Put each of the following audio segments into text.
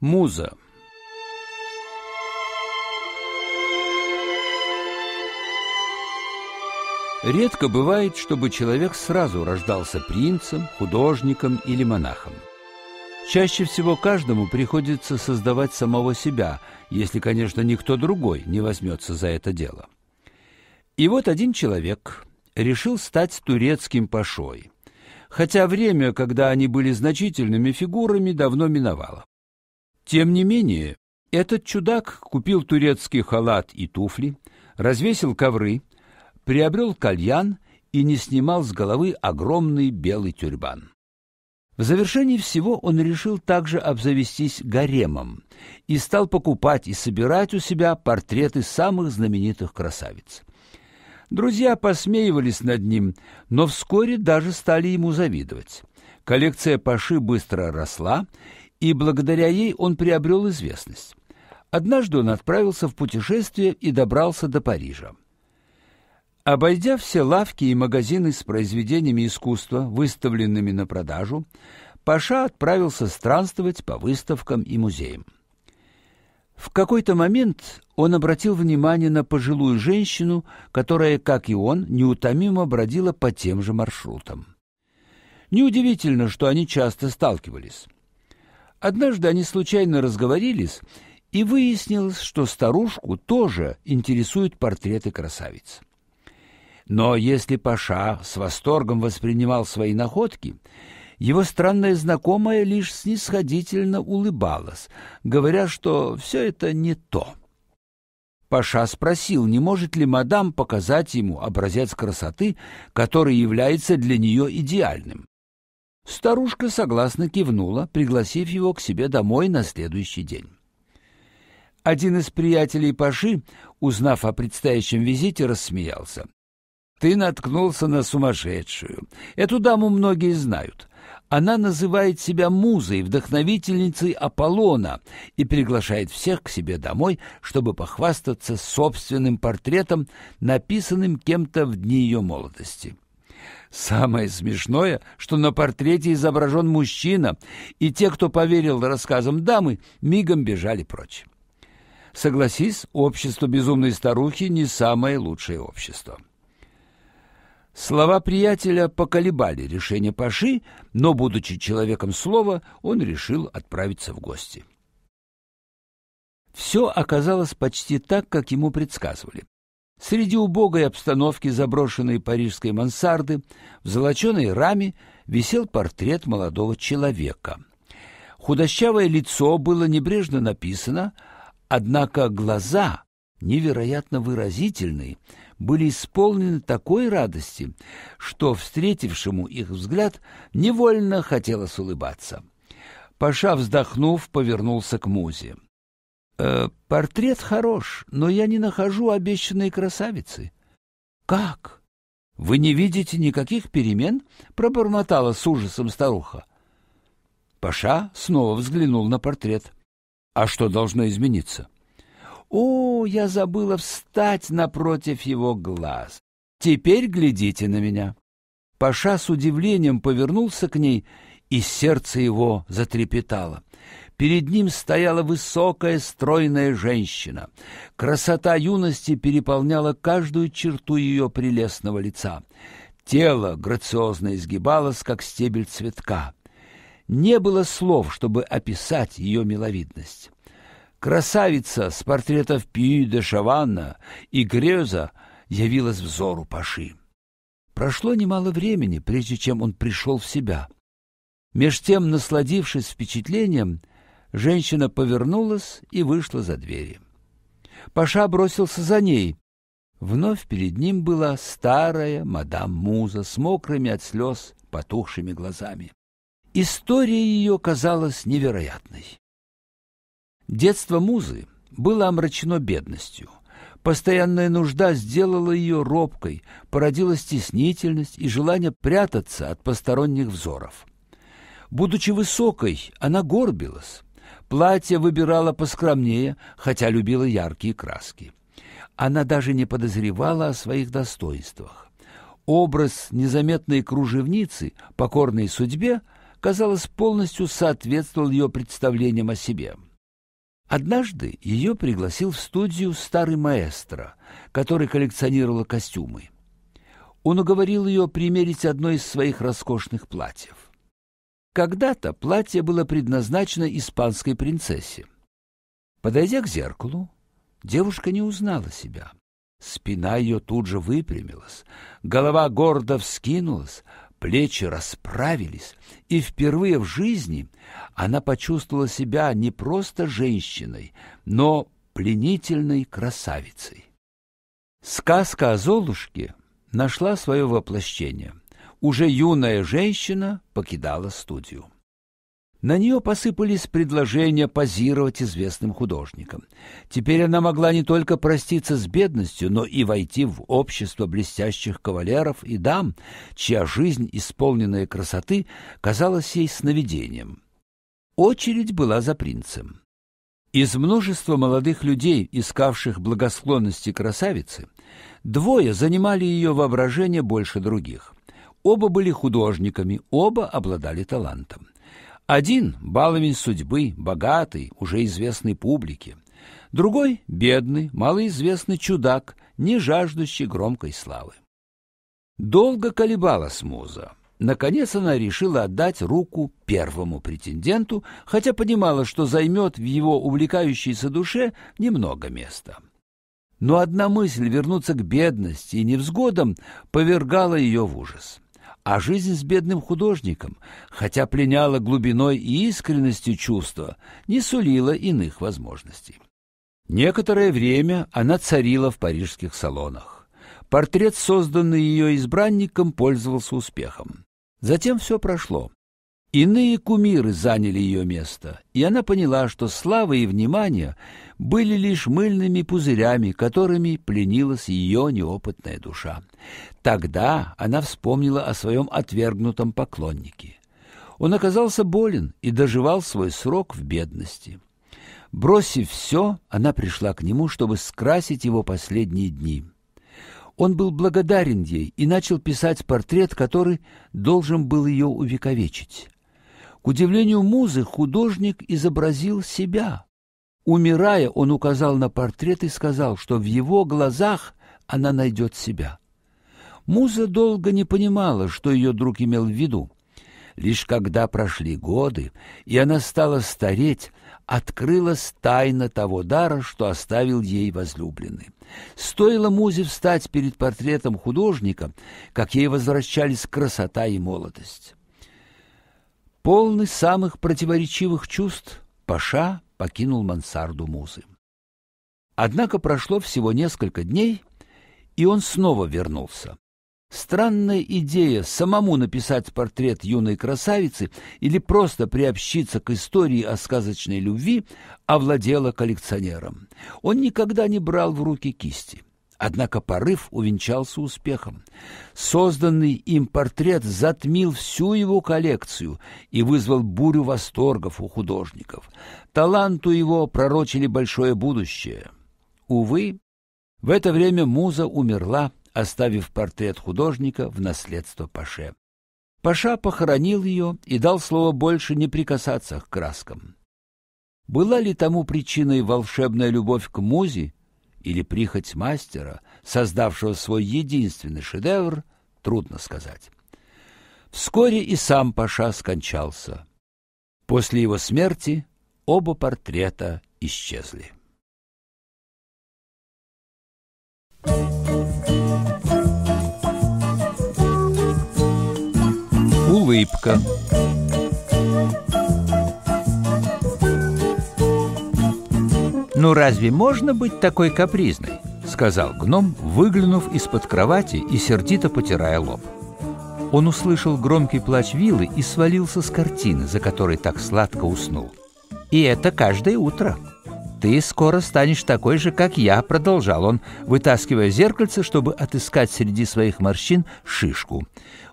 Муза. Редко бывает, чтобы человек сразу рождался принцем, художником или монахом. Чаще всего каждому приходится создавать самого себя, если, конечно, никто другой не возьмется за это дело. И вот один человек решил стать турецким пашой, хотя время, когда они были значительными фигурами, давно миновало. Тем не менее, этот чудак купил турецкий халат и туфли, развесил ковры, приобрел кальян и не снимал с головы огромный белый тюрбан. В завершении всего он решил также обзавестись гаремом и стал покупать и собирать у себя портреты самых знаменитых красавиц. Друзья посмеивались над ним, но вскоре даже стали ему завидовать. Коллекция Паши быстро росла, и благодаря ей он приобрел известность. Однажды он отправился в путешествие и добрался до Парижа. Обойдя все лавки и магазины с произведениями искусства, выставленными на продажу, Паша отправился странствовать по выставкам и музеям. В какой-то момент он обратил внимание на пожилую женщину, которая, как и он, неутомимо бродила по тем же маршрутам. Неудивительно, что они часто сталкивались. Однажды они случайно разговорились, и выяснилось, что старушку тоже интересуют портреты красавиц. Но если Паша с восторгом воспринимал свои находки, его странная знакомая лишь снисходительно улыбалась, говоря, что все это не то. Паша спросил, не может ли мадам показать ему образец красоты, который является для нее идеальным. Старушка согласно кивнула, пригласив его к себе домой на следующий день. Один из приятелей Паши, узнав о предстоящем визите, рассмеялся. «Ты наткнулся на сумасшедшую. Эту даму многие знают. Она называет себя музой, вдохновительницей Аполлона и приглашает всех к себе домой, чтобы похвастаться собственным портретом, написанным кем-то в дни ее молодости». Самое смешное, что на портрете изображен мужчина, и те, кто поверил рассказам дамы, мигом бежали прочь. Согласись, общество безумной старухи не самое лучшее общество. Слова приятеля поколебали решение Паши, но, будучи человеком слова, он решил отправиться в гости. Все оказалось почти так, как ему предсказывали. Среди убогой обстановки заброшенной парижской мансарды в золоченой раме висел портрет молодого человека. Худощавое лицо было небрежно написано, однако глаза, невероятно выразительные, были исполнены такой радости, что встретившему их взгляд невольно хотелось улыбаться. Паша, вздохнув, повернулся к Музе. Э, портрет хорош, но я не нахожу обещанной красавицы. Как? Вы не видите никаких перемен? пробормотала с ужасом старуха. Паша снова взглянул на портрет. А что должно измениться? О, я забыла встать напротив его глаз. Теперь глядите на меня. Паша с удивлением повернулся к ней, и сердце его затрепетало. Перед ним стояла высокая, стройная женщина. Красота юности переполняла каждую черту ее прелестного лица. Тело грациозно изгибалось, как стебель цветка. Не было слов, чтобы описать ее миловидность. Красавица с портретов Пьюи де Шаванна и Грёза явилась взору Паши. Прошло немало времени, прежде чем он пришел в себя. Меж тем, насладившись впечатлением, Женщина повернулась и вышла за дверь. Паша бросился за ней. Вновь перед ним была старая мадам Муза с мокрыми от слез потухшими глазами. История ее казалась невероятной. Детство Музы было омрачено бедностью. Постоянная нужда сделала ее робкой, породила стеснительность и желание прятаться от посторонних взоров. Будучи высокой, она горбилась. Платье выбирала поскромнее, хотя любила яркие краски. Она даже не подозревала о своих достоинствах. Образ незаметной кружевницы, покорной судьбе, казалось, полностью соответствовал ее представлениям о себе. Однажды ее пригласил в студию старый маэстро, который коллекционировал костюмы. Он уговорил ее примерить одно из своих роскошных платьев. Когда-то платье было предназначено испанской принцессе. Подойдя к зеркалу, девушка не узнала себя. Спина ее тут же выпрямилась, голова гордо вскинулась, плечи расправились, и впервые в жизни она почувствовала себя не просто женщиной, но пленительной красавицей. Сказка о Золушке нашла свое воплощение уже юная женщина покидала студию. На нее посыпались предложения позировать известным художникам. Теперь она могла не только проститься с бедностью, но и войти в общество блестящих кавалеров и дам, чья жизнь, исполненная красоты, казалась ей сновидением. Очередь была за принцем. Из множества молодых людей, искавших благосклонности красавицы, двое занимали ее воображение больше других — Оба были художниками, оба обладали талантом. Один – баловень судьбы, богатый, уже известный публике. Другой – бедный, малоизвестный чудак, не жаждущий громкой славы. Долго колебалась муза. Наконец она решила отдать руку первому претенденту, хотя понимала, что займет в его увлекающейся душе немного места. Но одна мысль вернуться к бедности и невзгодам повергала ее в ужас а жизнь с бедным художником, хотя пленяла глубиной и искренностью чувства, не сулила иных возможностей. Некоторое время она царила в парижских салонах. Портрет, созданный ее избранником, пользовался успехом. Затем все прошло. Иные кумиры заняли ее место, и она поняла, что слава и внимание были лишь мыльными пузырями, которыми пленилась ее неопытная душа. Тогда она вспомнила о своем отвергнутом поклоннике. Он оказался болен и доживал свой срок в бедности. Бросив все, она пришла к нему, чтобы скрасить его последние дни. Он был благодарен ей и начал писать портрет, который должен был ее увековечить. К удивлению музы художник изобразил себя. Умирая, он указал на портрет и сказал, что в его глазах она найдет себя. Муза долго не понимала, что ее друг имел в виду. Лишь когда прошли годы, и она стала стареть, открылась тайна того дара, что оставил ей возлюбленный. Стоило Музе встать перед портретом художника, как ей возвращались красота и молодость. Полный самых противоречивых чувств, Паша покинул мансарду Музы. Однако прошло всего несколько дней, и он снова вернулся. Странная идея самому написать портрет юной красавицы или просто приобщиться к истории о сказочной любви овладела коллекционером. Он никогда не брал в руки кисти. Однако порыв увенчался успехом. Созданный им портрет затмил всю его коллекцию и вызвал бурю восторгов у художников. Таланту его пророчили большое будущее. Увы, в это время муза умерла, оставив портрет художника в наследство Паше. Паша похоронил ее и дал слово больше не прикасаться к краскам. Была ли тому причиной волшебная любовь к музе или прихоть мастера, создавшего свой единственный шедевр, трудно сказать. Вскоре и сам Паша скончался. После его смерти оба портрета исчезли. Улыбка. «Ну разве можно быть такой капризной?» — сказал гном, выглянув из-под кровати и сердито потирая лоб. Он услышал громкий плач Вилы и свалился с картины, за которой так сладко уснул. «И это каждое утро. Ты скоро станешь такой же, как я», — продолжал он, вытаскивая зеркальце, чтобы отыскать среди своих морщин шишку.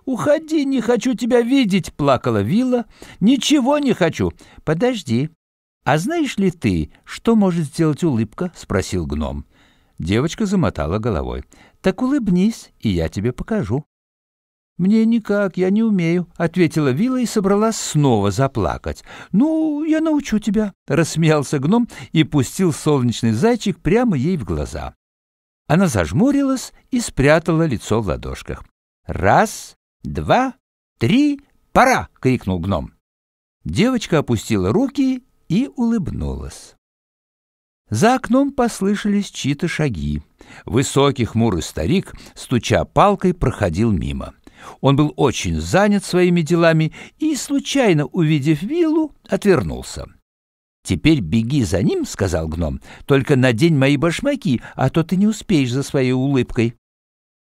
«Уходи, не хочу тебя видеть», — плакала Вилла. «Ничего не хочу». «Подожди, «А знаешь ли ты, что может сделать улыбка?» — спросил гном. Девочка замотала головой. «Так улыбнись, и я тебе покажу». «Мне никак, я не умею», — ответила Вилла и собралась снова заплакать. «Ну, я научу тебя», — рассмеялся гном и пустил солнечный зайчик прямо ей в глаза. Она зажмурилась и спрятала лицо в ладошках. «Раз, два, три, пора!» — крикнул гном. Девочка опустила руки и улыбнулась. За окном послышались чьи-то шаги. Высокий хмурый старик, стуча палкой, проходил мимо. Он был очень занят своими делами и, случайно увидев виллу, отвернулся. «Теперь беги за ним», — сказал гном, — «только надень мои башмаки, а то ты не успеешь за своей улыбкой».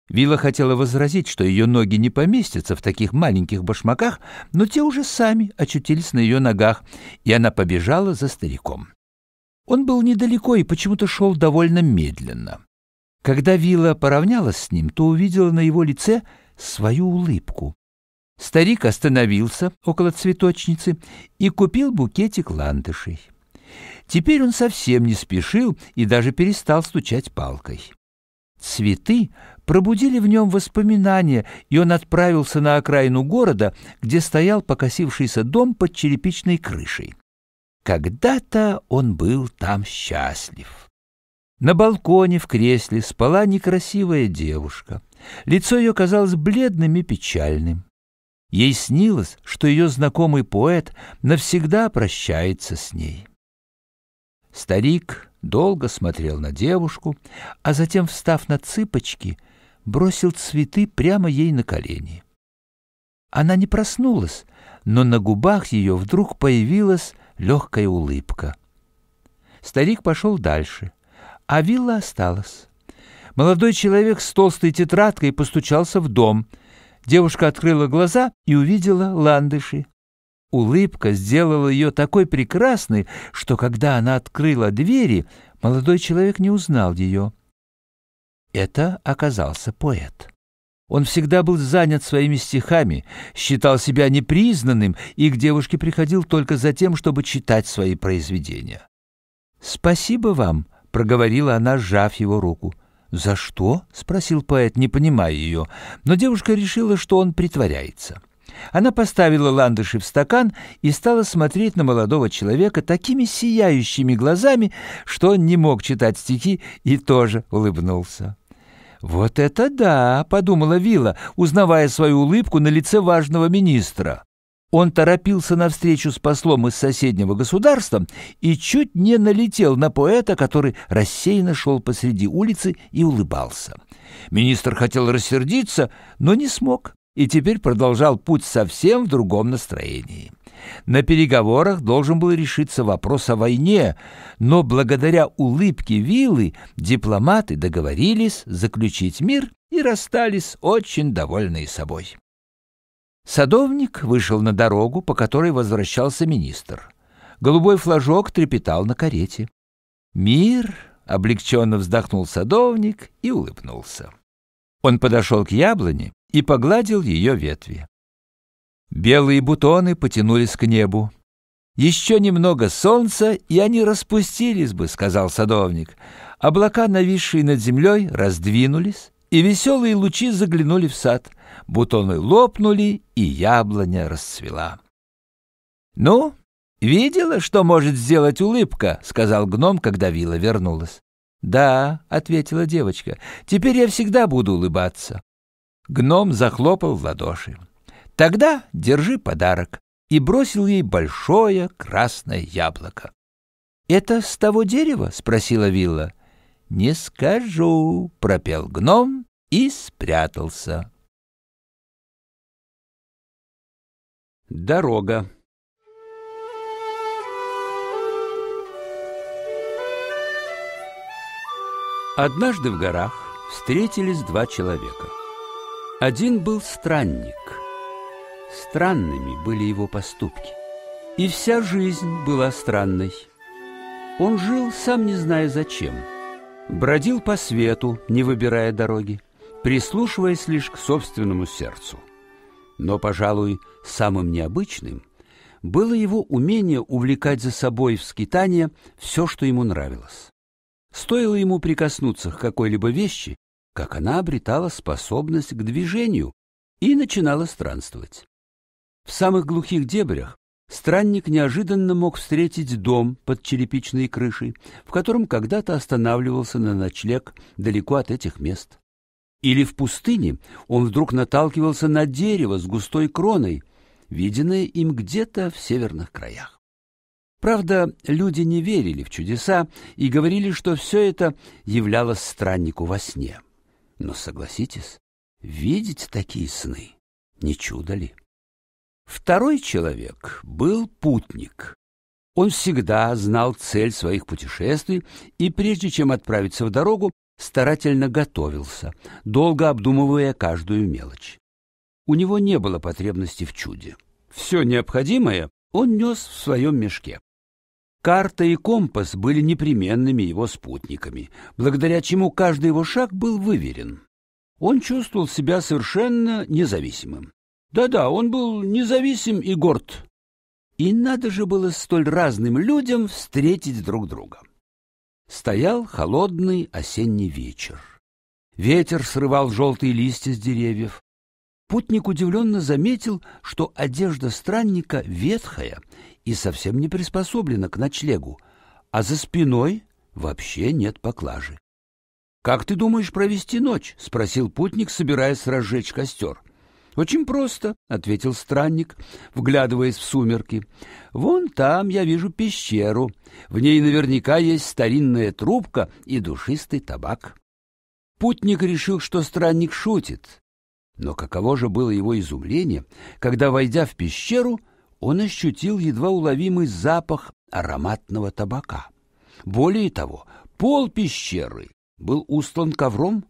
Вила хотела возразить, что ее ноги не поместятся в таких маленьких башмаках, но те уже сами очутились на ее ногах, и она побежала за стариком. Он был недалеко и почему-то шел довольно медленно. Когда Вила поравнялась с ним, то увидела на его лице свою улыбку. Старик остановился около цветочницы и купил букетик ландышей. Теперь он совсем не спешил и даже перестал стучать палкой. Цветы пробудили в нем воспоминания, и он отправился на окраину города, где стоял покосившийся дом под черепичной крышей. Когда-то он был там счастлив. На балконе в кресле спала некрасивая девушка. Лицо ее казалось бледным и печальным. Ей снилось, что ее знакомый поэт навсегда прощается с ней. Старик долго смотрел на девушку, а затем, встав на цыпочки, бросил цветы прямо ей на колени. Она не проснулась, но на губах ее вдруг появилась легкая улыбка. Старик пошел дальше, а вилла осталась. Молодой человек с толстой тетрадкой постучался в дом. Девушка открыла глаза и увидела ландыши. Улыбка сделала ее такой прекрасной, что когда она открыла двери, молодой человек не узнал ее. Это оказался поэт. Он всегда был занят своими стихами, считал себя непризнанным и к девушке приходил только за тем, чтобы читать свои произведения. «Спасибо вам», — проговорила она, сжав его руку. «За что?» — спросил поэт, не понимая ее, но девушка решила, что он притворяется. Она поставила ландыши в стакан и стала смотреть на молодого человека такими сияющими глазами, что он не мог читать стихи и тоже улыбнулся. «Вот это да!» — подумала Вилла, узнавая свою улыбку на лице важного министра. Он торопился навстречу с послом из соседнего государства и чуть не налетел на поэта, который рассеянно шел посреди улицы и улыбался. Министр хотел рассердиться, но не смог и теперь продолжал путь совсем в другом настроении. На переговорах должен был решиться вопрос о войне, но благодаря улыбке Вилы дипломаты договорились заключить мир и расстались очень довольные собой. Садовник вышел на дорогу, по которой возвращался министр. Голубой флажок трепетал на карете. «Мир!» — облегченно вздохнул садовник и улыбнулся. Он подошел к яблоне и погладил ее ветви. Белые бутоны потянулись к небу. «Еще немного солнца, и они распустились бы», — сказал садовник. Облака, нависшие над землей, раздвинулись, и веселые лучи заглянули в сад. Бутоны лопнули, и яблоня расцвела. «Ну, видела, что может сделать улыбка?» — сказал гном, когда Вила вернулась. «Да», — ответила девочка, — «теперь я всегда буду улыбаться». Гном захлопал в ладоши. «Тогда держи подарок» и бросил ей большое красное яблоко. «Это с того дерева?» — спросила Вилла. «Не скажу», — пропел гном и спрятался. Дорога Однажды в горах встретились два человека — один был странник. Странными были его поступки. И вся жизнь была странной. Он жил, сам не зная зачем. Бродил по свету, не выбирая дороги, прислушиваясь лишь к собственному сердцу. Но, пожалуй, самым необычным было его умение увлекать за собой в скитание все, что ему нравилось. Стоило ему прикоснуться к какой-либо вещи, как она обретала способность к движению и начинала странствовать. В самых глухих дебрях странник неожиданно мог встретить дом под черепичной крышей, в котором когда-то останавливался на ночлег далеко от этих мест. Или в пустыне он вдруг наталкивался на дерево с густой кроной, виденное им где-то в северных краях. Правда, люди не верили в чудеса и говорили, что все это являлось страннику во сне. Но согласитесь, видеть такие сны не чудо ли? Второй человек был путник. Он всегда знал цель своих путешествий и, прежде чем отправиться в дорогу, старательно готовился, долго обдумывая каждую мелочь. У него не было потребности в чуде. Все необходимое он нес в своем мешке. Карта и компас были непременными его спутниками, благодаря чему каждый его шаг был выверен. Он чувствовал себя совершенно независимым. Да-да, он был независим и горд. И надо же было столь разным людям встретить друг друга. Стоял холодный осенний вечер. Ветер срывал желтые листья с деревьев. Путник удивленно заметил, что одежда странника ветхая и совсем не приспособлена к ночлегу, а за спиной вообще нет поклажи. «Как ты думаешь провести ночь?» — спросил путник, собираясь разжечь костер. «Очень просто», — ответил странник, вглядываясь в сумерки. «Вон там я вижу пещеру. В ней наверняка есть старинная трубка и душистый табак». Путник решил, что странник шутит. Но каково же было его изумление, когда, войдя в пещеру, он ощутил едва уловимый запах ароматного табака. Более того, пол пещеры был устлан ковром,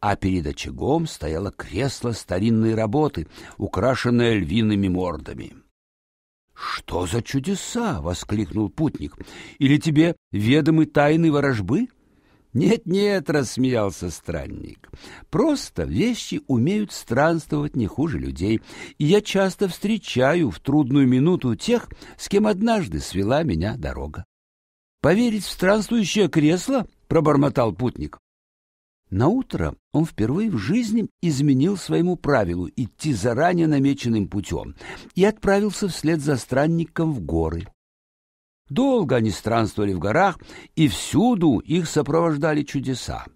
а перед очагом стояло кресло старинной работы, украшенное львиными мордами. «Что за чудеса!» — воскликнул путник. «Или тебе ведомы тайны ворожбы?» «Нет-нет», — рассмеялся странник, — «просто вещи умеют странствовать не хуже людей, и я часто встречаю в трудную минуту тех, с кем однажды свела меня дорога». «Поверить в странствующее кресло?» — пробормотал путник. Наутро он впервые в жизни изменил своему правилу идти заранее намеченным путем и отправился вслед за странником в горы. Долго они странствовали в горах, и всюду их сопровождали чудеса.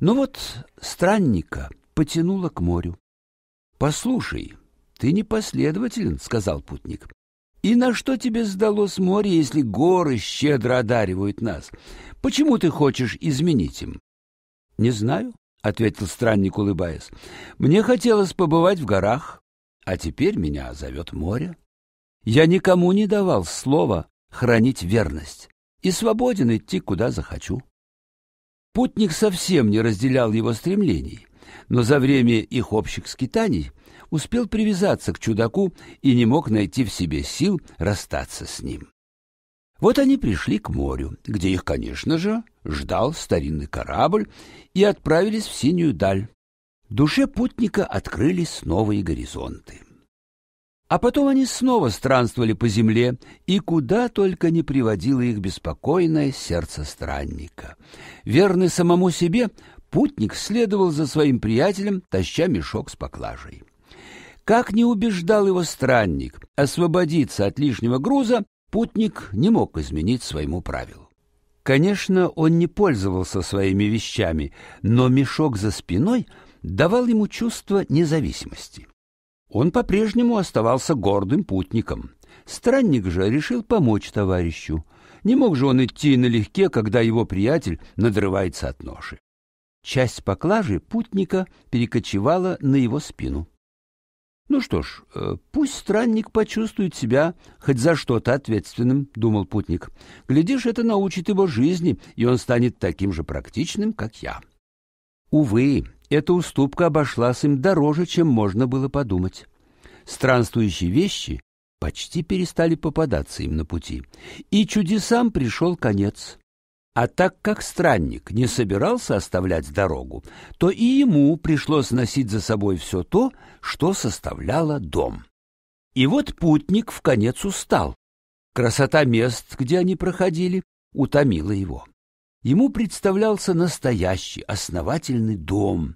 Но вот странника потянуло к морю. «Послушай, ты непоследователен», — сказал путник. «И на что тебе сдалось море, если горы щедро одаривают нас? Почему ты хочешь изменить им?» «Не знаю», — ответил странник, улыбаясь. «Мне хотелось побывать в горах, а теперь меня зовет море. Я никому не давал слова, хранить верность и свободен идти, куда захочу. Путник совсем не разделял его стремлений, но за время их общих скитаний успел привязаться к чудаку и не мог найти в себе сил расстаться с ним. Вот они пришли к морю, где их, конечно же, ждал старинный корабль, и отправились в синюю даль. В душе путника открылись новые горизонты. А потом они снова странствовали по земле, и куда только не приводило их беспокойное сердце странника. Верный самому себе, путник следовал за своим приятелем, таща мешок с поклажей. Как не убеждал его странник освободиться от лишнего груза, путник не мог изменить своему правилу. Конечно, он не пользовался своими вещами, но мешок за спиной давал ему чувство независимости. Он по-прежнему оставался гордым путником. Странник же решил помочь товарищу. Не мог же он идти налегке, когда его приятель надрывается от ноши. Часть поклажи путника перекочевала на его спину. Ну что ж, э, пусть странник почувствует себя хоть за что-то ответственным, думал путник. Глядишь, это научит его жизни, и он станет таким же практичным, как я. Увы, эта уступка обошлась им дороже, чем можно было подумать. Странствующие вещи почти перестали попадаться им на пути, и чудесам пришел конец. А так как странник не собирался оставлять дорогу, то и ему пришлось носить за собой все то, что составляло дом. И вот путник в конец устал. Красота мест, где они проходили, утомила его. Ему представлялся настоящий, основательный дом,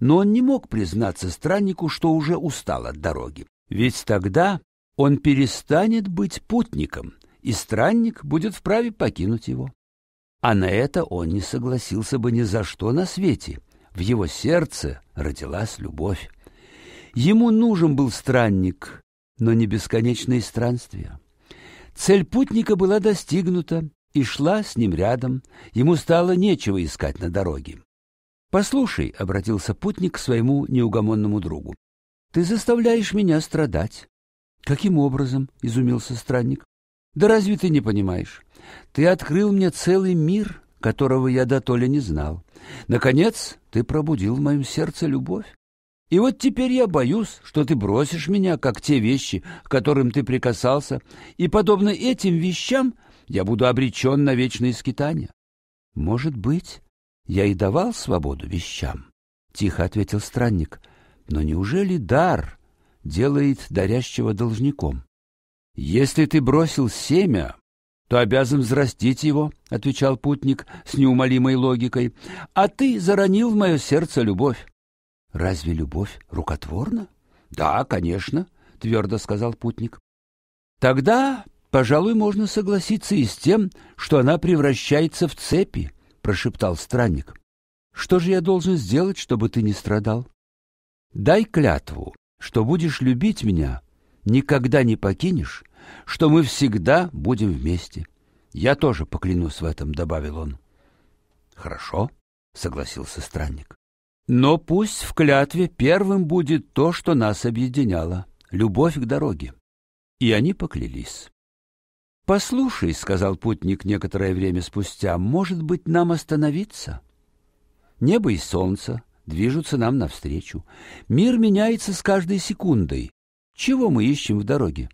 но он не мог признаться страннику, что уже устал от дороги. Ведь тогда он перестанет быть путником, и странник будет вправе покинуть его. А на это он не согласился бы ни за что на свете. В его сердце родилась любовь. Ему нужен был странник, но не бесконечное странствие. Цель путника была достигнута и шла с ним рядом. Ему стало нечего искать на дороге. «Послушай», — обратился путник к своему неугомонному другу, — «ты заставляешь меня страдать». «Каким образом?» — изумился странник. «Да разве ты не понимаешь? Ты открыл мне целый мир, которого я до дотоле не знал. Наконец ты пробудил в моем сердце любовь. И вот теперь я боюсь, что ты бросишь меня, как те вещи, к которым ты прикасался, и, подобно этим вещам, я буду обречен на вечные скитания». «Может быть», я и давал свободу вещам, — тихо ответил странник. Но неужели дар делает дарящего должником? — Если ты бросил семя, то обязан взрастить его, — отвечал путник с неумолимой логикой. — А ты заронил в мое сердце любовь. — Разве любовь рукотворна? — Да, конечно, — твердо сказал путник. — Тогда, пожалуй, можно согласиться и с тем, что она превращается в цепи, — прошептал странник. «Что же я должен сделать, чтобы ты не страдал? Дай клятву, что будешь любить меня, никогда не покинешь, что мы всегда будем вместе. Я тоже поклянусь в этом», — добавил он. «Хорошо», — согласился странник. «Но пусть в клятве первым будет то, что нас объединяло — любовь к дороге». И они поклялись. «Послушай», — сказал путник некоторое время спустя, — «может быть, нам остановиться? Небо и солнце движутся нам навстречу. Мир меняется с каждой секундой. Чего мы ищем в дороге?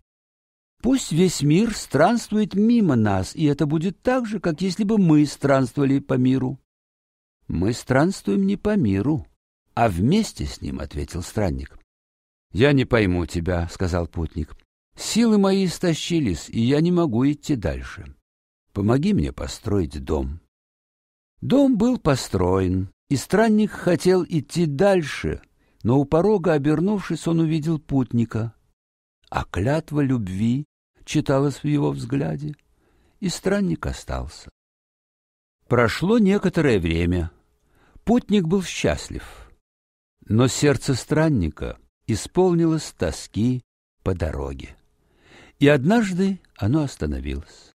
Пусть весь мир странствует мимо нас, и это будет так же, как если бы мы странствовали по миру». «Мы странствуем не по миру, а вместе с ним», — ответил странник. «Я не пойму тебя», — сказал путник. Силы мои истощились, и я не могу идти дальше. Помоги мне построить дом. Дом был построен, и странник хотел идти дальше, но у порога, обернувшись, он увидел путника. А клятва любви читалась в его взгляде, и странник остался. Прошло некоторое время. Путник был счастлив. Но сердце странника исполнилось тоски по дороге и однажды оно остановилось.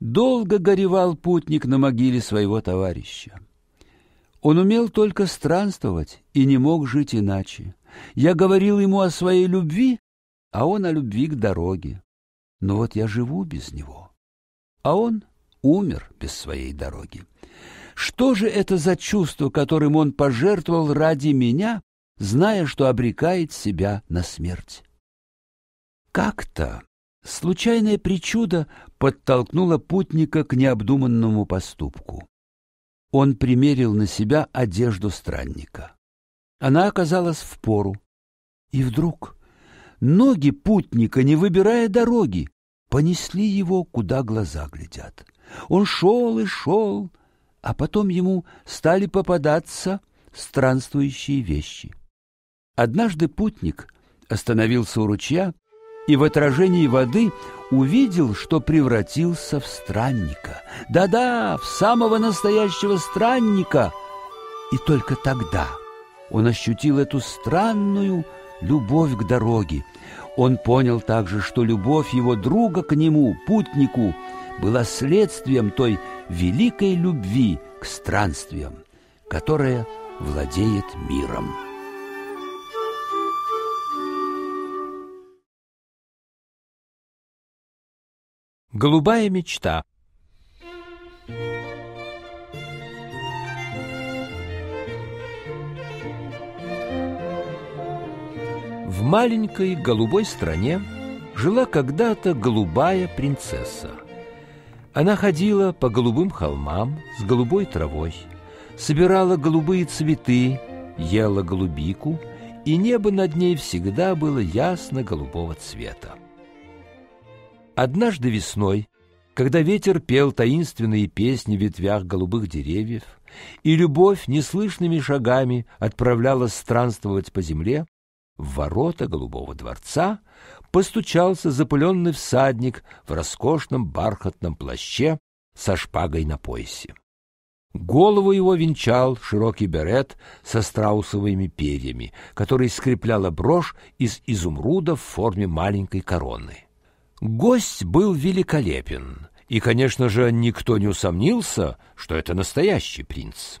Долго горевал путник на могиле своего товарища. Он умел только странствовать и не мог жить иначе. Я говорил ему о своей любви, а он о любви к дороге. Но вот я живу без него, а он умер без своей дороги. Что же это за чувство, которым он пожертвовал ради меня, зная, что обрекает себя на смерть? Как-то случайная причуда подтолкнула путника к необдуманному поступку. Он примерил на себя одежду странника. Она оказалась в пору. И вдруг ноги путника, не выбирая дороги, понесли его, куда глаза глядят. Он шел и шел, а потом ему стали попадаться странствующие вещи. Однажды путник остановился у ручья и в отражении воды увидел, что превратился в странника. Да-да, в самого настоящего странника. И только тогда он ощутил эту странную любовь к дороге. Он понял также, что любовь его друга к нему, путнику, была следствием той великой любви к странствиям, которая владеет миром. Голубая мечта. В маленькой голубой стране жила когда-то голубая принцесса. Она ходила по голубым холмам с голубой травой, собирала голубые цветы, ела голубику, и небо над ней всегда было ясно голубого цвета. Однажды весной, когда ветер пел таинственные песни в ветвях голубых деревьев, и любовь неслышными шагами отправлялась странствовать по земле, в ворота голубого дворца постучался запыленный всадник в роскошном бархатном плаще со шпагой на поясе. Голову его венчал широкий берет со страусовыми перьями, который скрепляла брошь из изумруда в форме маленькой короны. Гость был великолепен, и, конечно же, никто не усомнился, что это настоящий принц.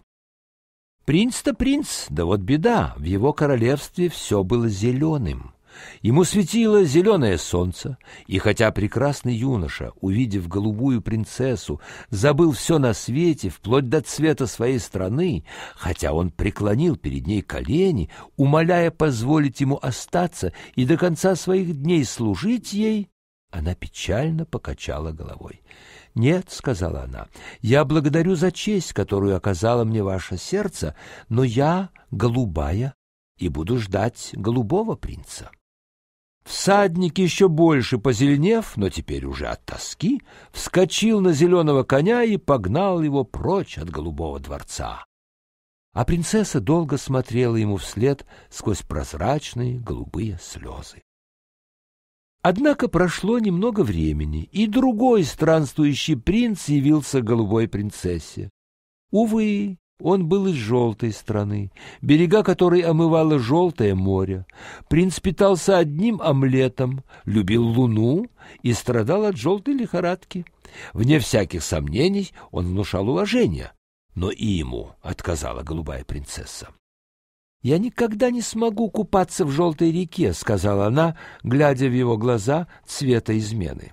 Принц-то принц, да вот беда, в его королевстве все было зеленым. Ему светило зеленое солнце, и хотя прекрасный юноша, увидев голубую принцессу, забыл все на свете, вплоть до цвета своей страны, хотя он преклонил перед ней колени, умоляя позволить ему остаться и до конца своих дней служить ей, она печально покачала головой. «Нет», — сказала она, — «я благодарю за честь, которую оказало мне ваше сердце, но я голубая и буду ждать голубого принца». Всадник, еще больше позеленев, но теперь уже от тоски, вскочил на зеленого коня и погнал его прочь от голубого дворца. А принцесса долго смотрела ему вслед сквозь прозрачные голубые слезы. Однако прошло немного времени, и другой странствующий принц явился голубой принцессе. Увы, он был из желтой страны, берега которой омывало желтое море. Принц питался одним омлетом, любил луну и страдал от желтой лихорадки. Вне всяких сомнений он внушал уважение, но и ему отказала голубая принцесса. «Я никогда не смогу купаться в желтой реке», — сказала она, глядя в его глаза цвета измены.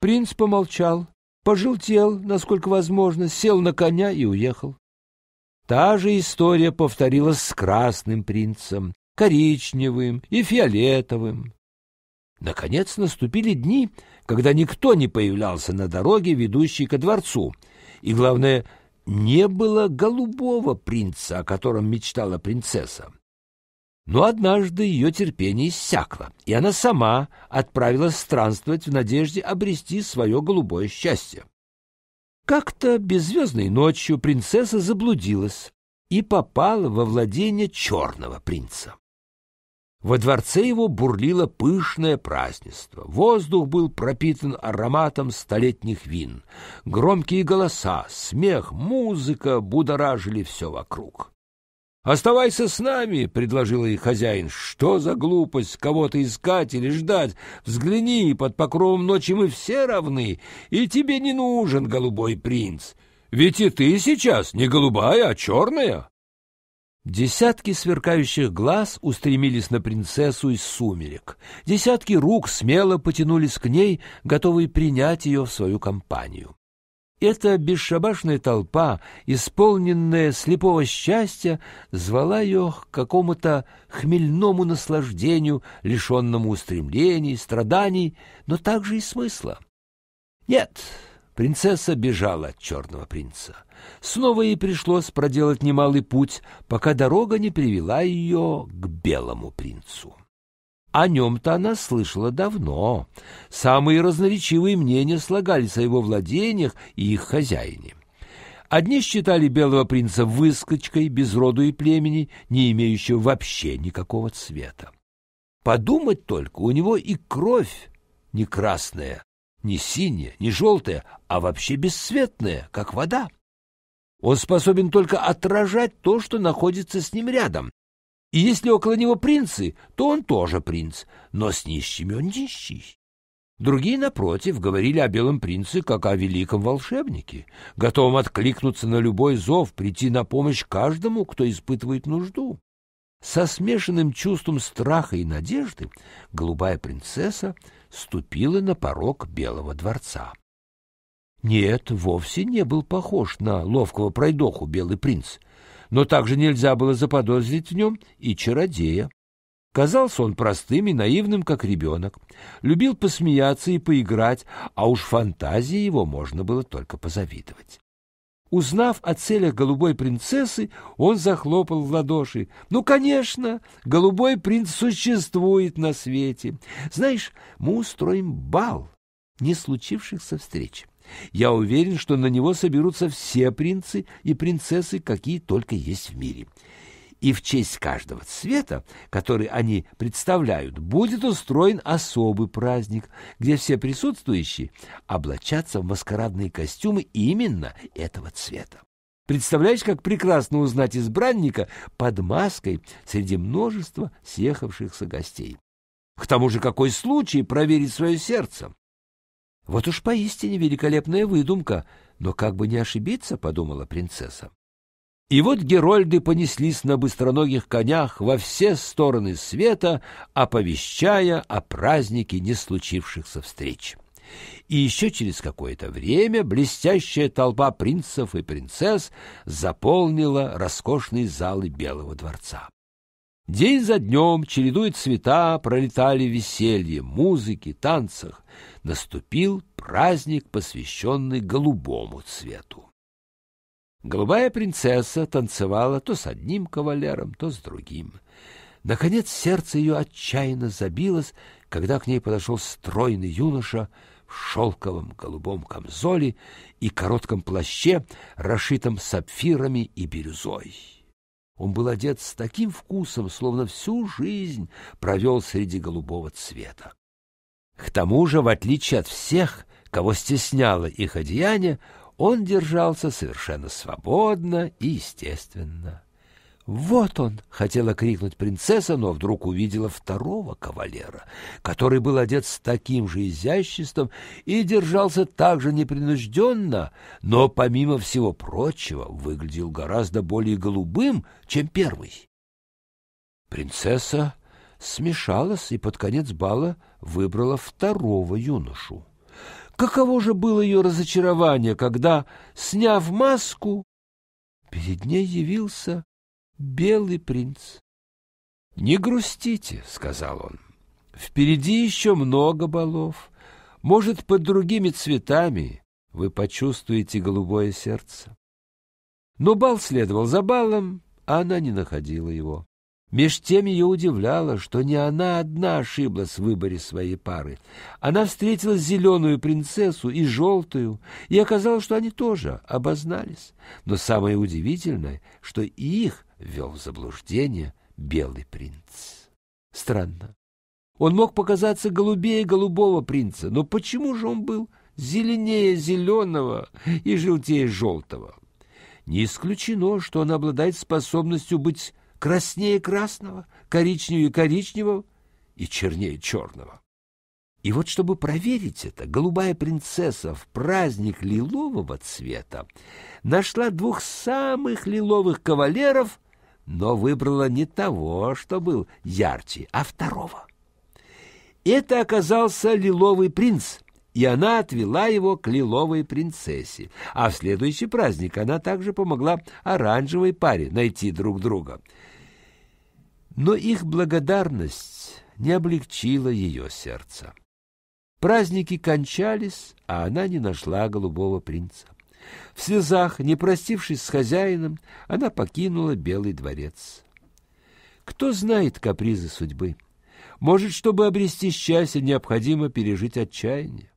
Принц помолчал, пожелтел, насколько возможно, сел на коня и уехал. Та же история повторилась с красным принцем, коричневым и фиолетовым. Наконец наступили дни, когда никто не появлялся на дороге, ведущей ко дворцу, и, главное, — не было голубого принца, о котором мечтала принцесса. Но однажды ее терпение иссякло, и она сама отправилась странствовать в надежде обрести свое голубое счастье. Как-то беззвездной ночью принцесса заблудилась и попала во владение черного принца. Во дворце его бурлило пышное празднество. Воздух был пропитан ароматом столетних вин. Громкие голоса, смех, музыка будоражили все вокруг. «Оставайся с нами», — предложил ей хозяин. «Что за глупость кого-то искать или ждать? Взгляни, под покровом ночи мы все равны, и тебе не нужен голубой принц. Ведь и ты сейчас не голубая, а черная». Десятки сверкающих глаз устремились на принцессу из сумерек. Десятки рук смело потянулись к ней, готовые принять ее в свою компанию. Эта бесшабашная толпа, исполненная слепого счастья, звала ее к какому-то хмельному наслаждению, лишенному устремлений, страданий, но также и смысла. Нет, принцесса бежала от черного принца — снова ей пришлось проделать немалый путь, пока дорога не привела ее к белому принцу. О нем-то она слышала давно. Самые разноречивые мнения слагались о его владениях и их хозяине. Одни считали белого принца выскочкой, без роду и племени, не имеющего вообще никакого цвета. Подумать только, у него и кровь не красная, не синяя, не желтая, а вообще бесцветная, как вода. Он способен только отражать то, что находится с ним рядом. И если около него принцы, то он тоже принц, но с нищими он нищий. Другие, напротив, говорили о белом принце как о великом волшебнике, готовом откликнуться на любой зов, прийти на помощь каждому, кто испытывает нужду. Со смешанным чувством страха и надежды голубая принцесса ступила на порог Белого дворца. Нет, вовсе не был похож на ловкого пройдоху белый принц, но также нельзя было заподозрить в нем и чародея. Казался он простым и наивным, как ребенок, любил посмеяться и поиграть, а уж фантазии его можно было только позавидовать. Узнав о целях голубой принцессы, он захлопал в ладоши. «Ну, конечно, голубой принц существует на свете. Знаешь, мы устроим бал не случившихся встреч». Я уверен, что на него соберутся все принцы и принцессы, какие только есть в мире. И в честь каждого цвета, который они представляют, будет устроен особый праздник, где все присутствующие облачатся в маскарадные костюмы именно этого цвета. Представляешь, как прекрасно узнать избранника под маской среди множества съехавшихся гостей. К тому же какой случай проверить свое сердце? Вот уж поистине великолепная выдумка, но как бы не ошибиться, подумала принцесса. И вот герольды понеслись на быстроногих конях во все стороны света, оповещая о празднике не случившихся встреч. И еще через какое-то время блестящая толпа принцев и принцесс заполнила роскошные залы Белого дворца. День за днем, чередуя цвета, пролетали веселье, музыки, танцах — наступил праздник, посвященный голубому цвету. Голубая принцесса танцевала то с одним кавалером, то с другим. Наконец сердце ее отчаянно забилось, когда к ней подошел стройный юноша в шелковом голубом камзоле и коротком плаще, расшитом сапфирами и бирюзой. Он был одет с таким вкусом, словно всю жизнь провел среди голубого цвета. К тому же, в отличие от всех, кого стесняло их одеяние, он держался совершенно свободно и естественно. «Вот он!» — хотела крикнуть принцесса, но вдруг увидела второго кавалера, который был одет с таким же изяществом и держался так же непринужденно, но, помимо всего прочего, выглядел гораздо более голубым, чем первый. Принцесса смешалась и под конец бала выбрала второго юношу. Каково же было ее разочарование, когда, сняв маску, перед ней явился белый принц. — Не грустите, — сказал он, — впереди еще много балов. Может, под другими цветами вы почувствуете голубое сердце. Но бал следовал за балом, а она не находила его. Меж тем ее удивляло, что не она одна ошиблась в выборе своей пары. Она встретила зеленую принцессу и желтую, и оказалось, что они тоже обознались. Но самое удивительное, что и их ввел в заблуждение белый принц. Странно. Он мог показаться голубее голубого принца, но почему же он был зеленее зеленого и желтее желтого? Не исключено, что он обладает способностью быть краснее красного, коричневее коричневого и чернее черного. И вот чтобы проверить это, голубая принцесса в праздник лилового цвета нашла двух самых лиловых кавалеров, но выбрала не того, что был ярче, а второго. Это оказался лиловый принц, и она отвела его к лиловой принцессе. А в следующий праздник она также помогла оранжевой паре найти друг друга — но их благодарность не облегчила ее сердца. Праздники кончались, а она не нашла голубого принца. В слезах, не простившись с хозяином, она покинула Белый дворец. Кто знает капризы судьбы? Может, чтобы обрести счастье, необходимо пережить отчаяние.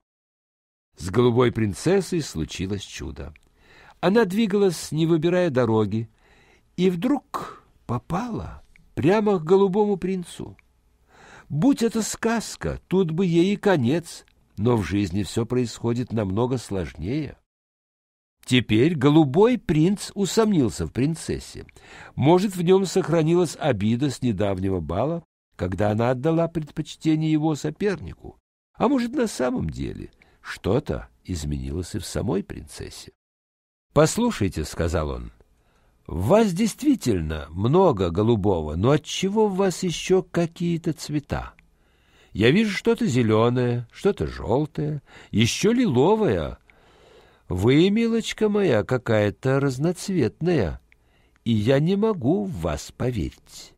С голубой принцессой случилось чудо. Она двигалась, не выбирая дороги, и вдруг попала прямо к голубому принцу. Будь это сказка, тут бы ей и конец, но в жизни все происходит намного сложнее. Теперь голубой принц усомнился в принцессе. Может, в нем сохранилась обида с недавнего бала, когда она отдала предпочтение его сопернику. А может, на самом деле что-то изменилось и в самой принцессе. «Послушайте», — сказал он, — в вас действительно много голубого, но отчего в вас еще какие-то цвета? Я вижу что-то зеленое, что-то желтое, еще лиловое. Вы, милочка моя, какая-то разноцветная, и я не могу в вас поверить.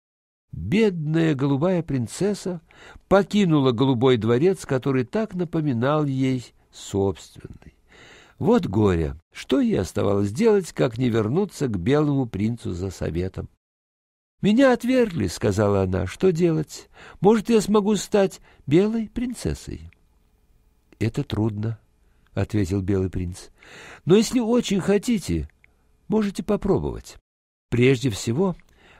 Бедная голубая принцесса покинула голубой дворец, который так напоминал ей собственный. Вот горе! Что ей оставалось делать, как не вернуться к белому принцу за советом? «Меня отвергли», — сказала она, — «что делать? Может, я смогу стать белой принцессой?» «Это трудно», — ответил белый принц. «Но если очень хотите, можете попробовать. Прежде всего,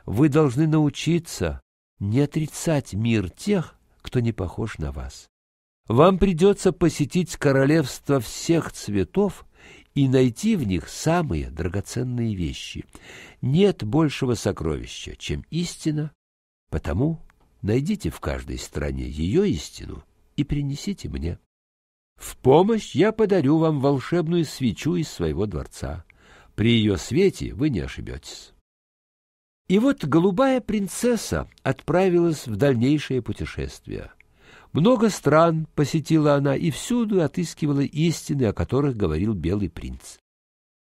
вы должны научиться не отрицать мир тех, кто не похож на вас. Вам придется посетить королевство всех цветов, и найти в них самые драгоценные вещи. Нет большего сокровища, чем истина, потому найдите в каждой стране ее истину и принесите мне. В помощь я подарю вам волшебную свечу из своего дворца. При ее свете вы не ошибетесь. И вот голубая принцесса отправилась в дальнейшее путешествие — много стран посетила она и всюду отыскивала истины, о которых говорил Белый принц.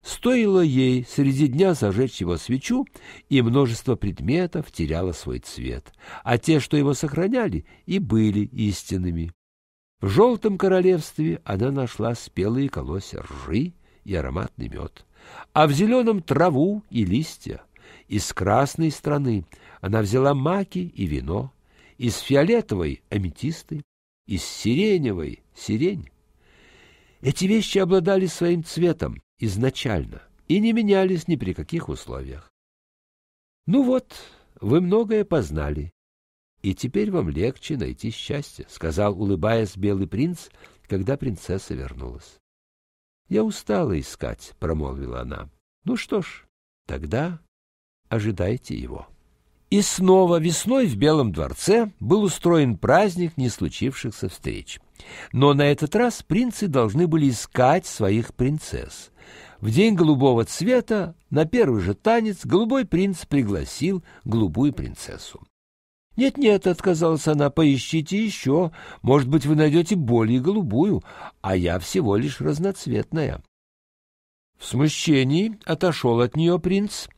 Стоило ей среди дня зажечь его свечу, и множество предметов теряло свой цвет, а те, что его сохраняли, и были истинными. В желтом королевстве она нашла спелые колосья ржи и ароматный мед, а в зеленом — траву и листья. Из красной страны она взяла маки и вино — из фиолетовой – аметисты, из сиреневой – сирень. Эти вещи обладали своим цветом изначально и не менялись ни при каких условиях. Ну вот, вы многое познали, и теперь вам легче найти счастье, — сказал, улыбаясь, белый принц, когда принцесса вернулась. — Я устала искать, — промолвила она. — Ну что ж, тогда ожидайте его. И снова весной в Белом дворце был устроен праздник не случившихся встреч. Но на этот раз принцы должны были искать своих принцесс. В день голубого цвета на первый же танец голубой принц пригласил голубую принцессу. «Нет-нет», — отказалась она, — «поищите еще. Может быть, вы найдете более голубую, а я всего лишь разноцветная». В смущении отошел от нее принц —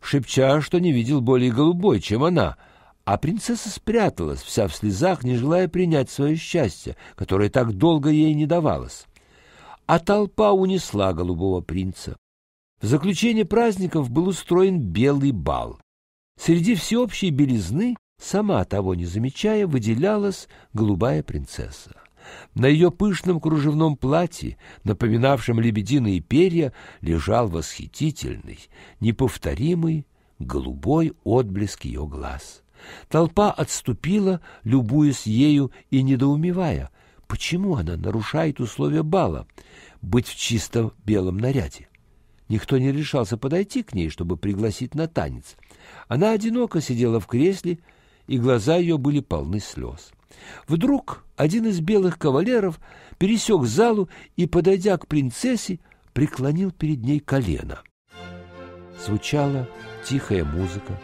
шепча, что не видел более голубой, чем она, а принцесса спряталась, вся в слезах, не желая принять свое счастье, которое так долго ей не давалось. А толпа унесла голубого принца. В заключение праздников был устроен белый бал. Среди всеобщей белизны, сама того не замечая, выделялась голубая принцесса. На ее пышном кружевном платье, напоминавшем лебединые перья, лежал восхитительный, неповторимый голубой отблеск ее глаз. Толпа отступила, любуясь ею и недоумевая, почему она нарушает условия бала быть в чистом белом наряде. Никто не решался подойти к ней, чтобы пригласить на танец. Она одиноко сидела в кресле, и глаза ее были полны слез. Вдруг один из белых кавалеров пересек залу и, подойдя к принцессе, преклонил перед ней колено. Звучала тихая музыка,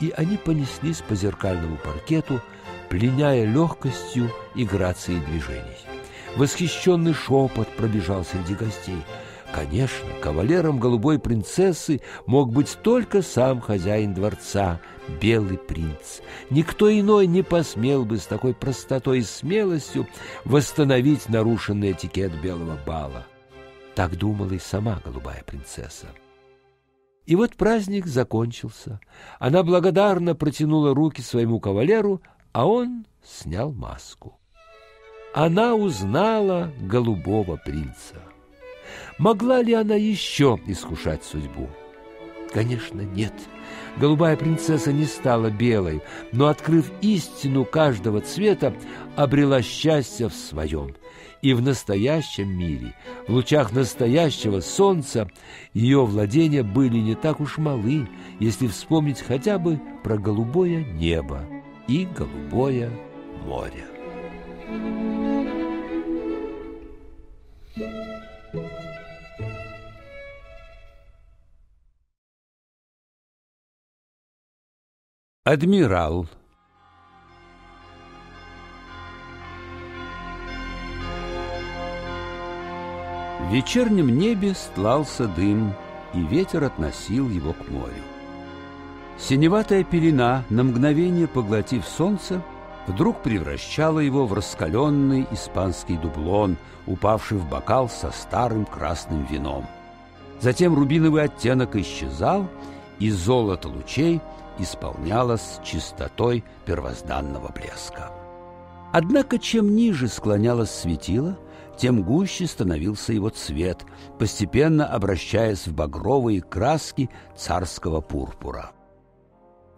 и они понеслись по зеркальному паркету, пленяя легкостью и грацией движений. Восхищенный шепот пробежал среди гостей – Конечно, кавалером голубой принцессы мог быть только сам хозяин дворца, белый принц. Никто иной не посмел бы с такой простотой и смелостью восстановить нарушенный этикет белого бала. Так думала и сама голубая принцесса. И вот праздник закончился. Она благодарно протянула руки своему кавалеру, а он снял маску. Она узнала голубого принца. Могла ли она еще искушать судьбу? Конечно, нет. Голубая принцесса не стала белой, но, открыв истину каждого цвета, обрела счастье в своем. И в настоящем мире, в лучах настоящего солнца, ее владения были не так уж малы, если вспомнить хотя бы про голубое небо и голубое море. Thank you. Адмирал В вечернем небе стлался дым, и ветер относил его к морю. Синеватая пелена, на мгновение поглотив солнце, вдруг превращала его в раскаленный испанский дублон, упавший в бокал со старым красным вином. Затем рубиновый оттенок исчезал, и золото лучей – исполнялась чистотой первозданного блеска. Однако чем ниже склонялось светило, тем гуще становился его цвет, постепенно обращаясь в багровые краски царского пурпура.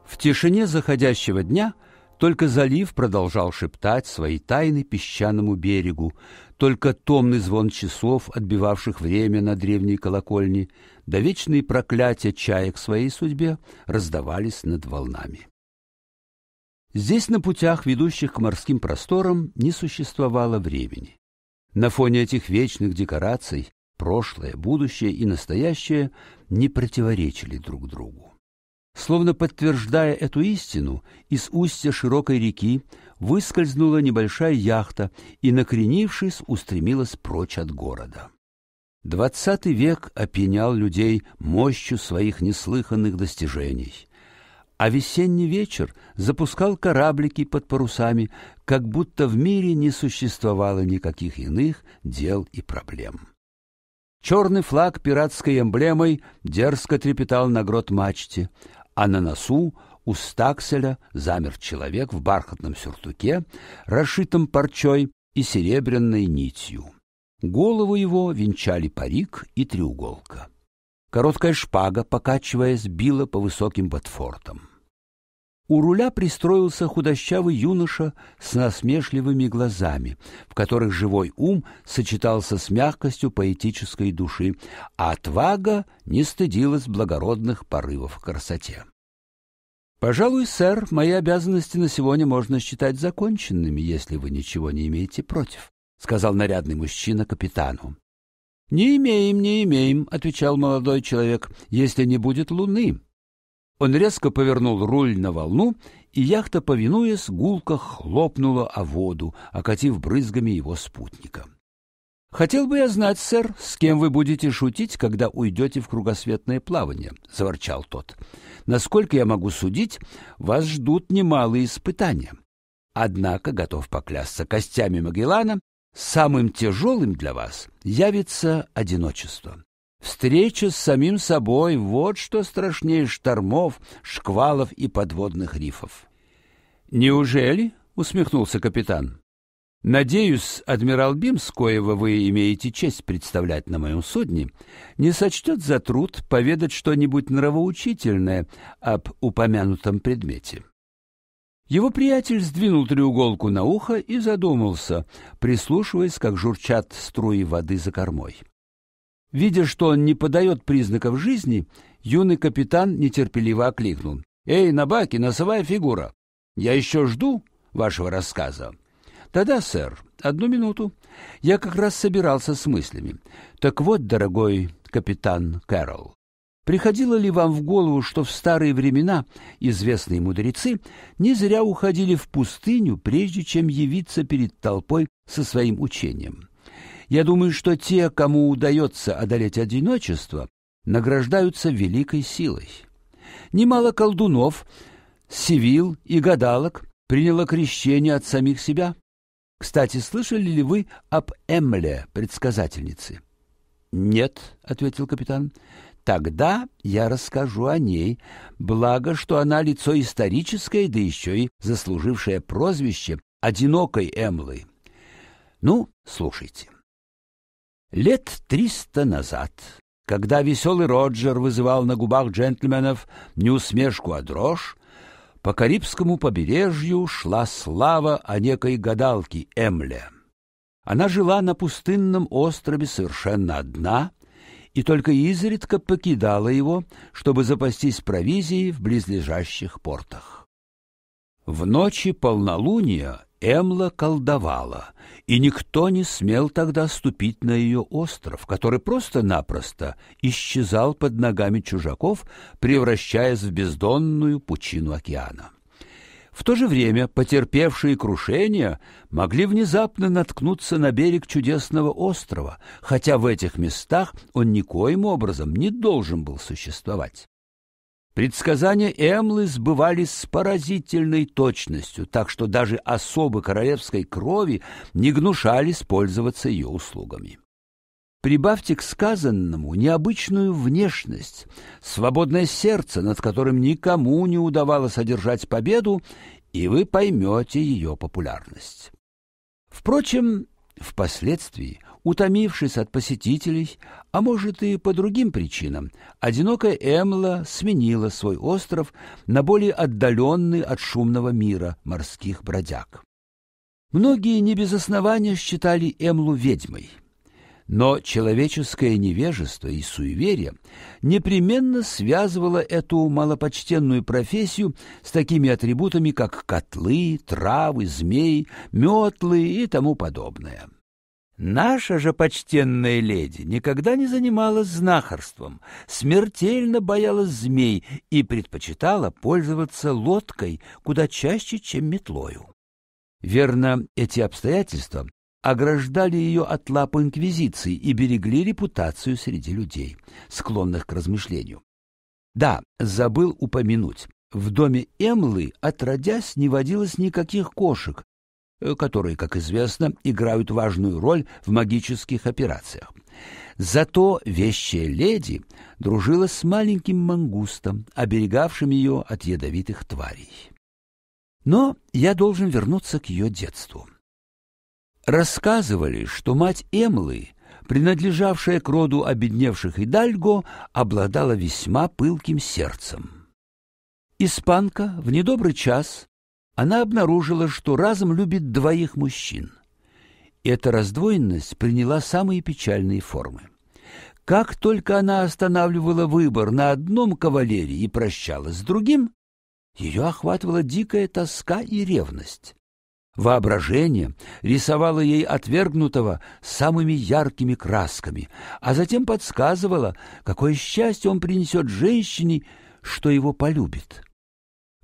В тишине заходящего дня только залив продолжал шептать свои тайны песчаному берегу, только томный звон часов, отбивавших время на древней колокольне, да вечные проклятия чаек своей судьбе раздавались над волнами. Здесь на путях, ведущих к морским просторам, не существовало времени. На фоне этих вечных декораций прошлое, будущее и настоящее не противоречили друг другу. Словно подтверждая эту истину, из устья широкой реки выскользнула небольшая яхта и, накренившись, устремилась прочь от города. Двадцатый век опьянял людей мощью своих неслыханных достижений. А весенний вечер запускал кораблики под парусами, как будто в мире не существовало никаких иных дел и проблем. Черный флаг пиратской эмблемой дерзко трепетал на грот мачте, а на носу у стакселя замер человек в бархатном сюртуке, расшитом парчой и серебряной нитью. Голову его венчали парик и треуголка. Короткая шпага, покачиваясь, била по высоким ботфортам. У руля пристроился худощавый юноша с насмешливыми глазами, в которых живой ум сочетался с мягкостью поэтической души, а отвага не стыдилась благородных порывов к красоте. Пожалуй, сэр, мои обязанности на сегодня можно считать законченными, если вы ничего не имеете против, сказал нарядный мужчина капитану. Не имеем, не имеем, отвечал молодой человек. Если не будет луны. Он резко повернул руль на волну, и яхта, повинуясь, гулко хлопнула о воду, окатив брызгами его спутника. «Хотел бы я знать, сэр, с кем вы будете шутить, когда уйдете в кругосветное плавание», — заворчал тот. «Насколько я могу судить, вас ждут немалые испытания. Однако, готов поклясться костями Магеллана, самым тяжелым для вас явится одиночество. Встреча с самим собой — вот что страшнее штормов, шквалов и подводных рифов». «Неужели?» — усмехнулся капитан. Надеюсь, адмирал Бимс, коего вы имеете честь представлять на моем судне, не сочтет за труд поведать что-нибудь нравоучительное об упомянутом предмете. Его приятель сдвинул треуголку на ухо и задумался, прислушиваясь, как журчат струи воды за кормой. Видя, что он не подает признаков жизни, юный капитан нетерпеливо окликнул: "Эй, на баке носовая фигура. Я еще жду вашего рассказа". Да-да, сэр. Одну минуту. Я как раз собирался с мыслями. Так вот, дорогой капитан Кэрролл, приходило ли вам в голову, что в старые времена известные мудрецы не зря уходили в пустыню, прежде чем явиться перед толпой со своим учением? Я думаю, что те, кому удается одолеть одиночество, награждаются великой силой. Немало колдунов, сивил и гадалок приняло крещение от самих себя. Кстати, слышали ли вы об Эмле, предсказательнице? Нет, ответил капитан. Тогда я расскажу о ней. Благо, что она лицо историческое, да еще и заслужившее прозвище одинокой Эмлы. Ну, слушайте. Лет триста назад, когда веселый Роджер вызывал на губах джентльменов не усмешку, а дрожь, по Карибскому побережью шла слава о некой гадалке Эмле. Она жила на пустынном острове совершенно одна и только изредка покидала его, чтобы запастись провизией в близлежащих портах. В ночи полнолуния Эмла колдовала, и никто не смел тогда ступить на ее остров, который просто-напросто исчезал под ногами чужаков, превращаясь в бездонную пучину океана. В то же время потерпевшие крушение могли внезапно наткнуться на берег чудесного острова, хотя в этих местах он никоим образом не должен был существовать. Предсказания Эмлы сбывались с поразительной точностью, так что даже особы королевской крови не гнушались пользоваться ее услугами. Прибавьте к сказанному необычную внешность, свободное сердце, над которым никому не удавалось одержать победу, и вы поймете ее популярность. Впрочем, впоследствии Утомившись от посетителей, а может и по другим причинам, одинокая Эмла сменила свой остров на более отдаленный от шумного мира морских бродяг. Многие не без основания считали Эмлу ведьмой. Но человеческое невежество и суеверие непременно связывало эту малопочтенную профессию с такими атрибутами, как котлы, травы, змей, метлы и тому подобное. Наша же почтенная леди никогда не занималась знахарством, смертельно боялась змей и предпочитала пользоваться лодкой куда чаще, чем метлою. Верно, эти обстоятельства ограждали ее от лапы инквизиции и берегли репутацию среди людей, склонных к размышлению. Да, забыл упомянуть, в доме Эмлы отродясь не водилось никаких кошек, Э, которые, как известно, играют важную роль в магических операциях. Зато вещая леди дружила с маленьким мангустом, оберегавшим ее от ядовитых тварей. Но я должен вернуться к ее детству. Рассказывали, что мать Эмлы, принадлежавшая к роду обедневших Идальго, обладала весьма пылким сердцем. Испанка в недобрый час она обнаружила, что разом любит двоих мужчин. Эта раздвоенность приняла самые печальные формы. Как только она останавливала выбор на одном кавалере и прощалась с другим, ее охватывала дикая тоска и ревность. Воображение рисовало ей отвергнутого самыми яркими красками, а затем подсказывало, какое счастье он принесет женщине, что его полюбит.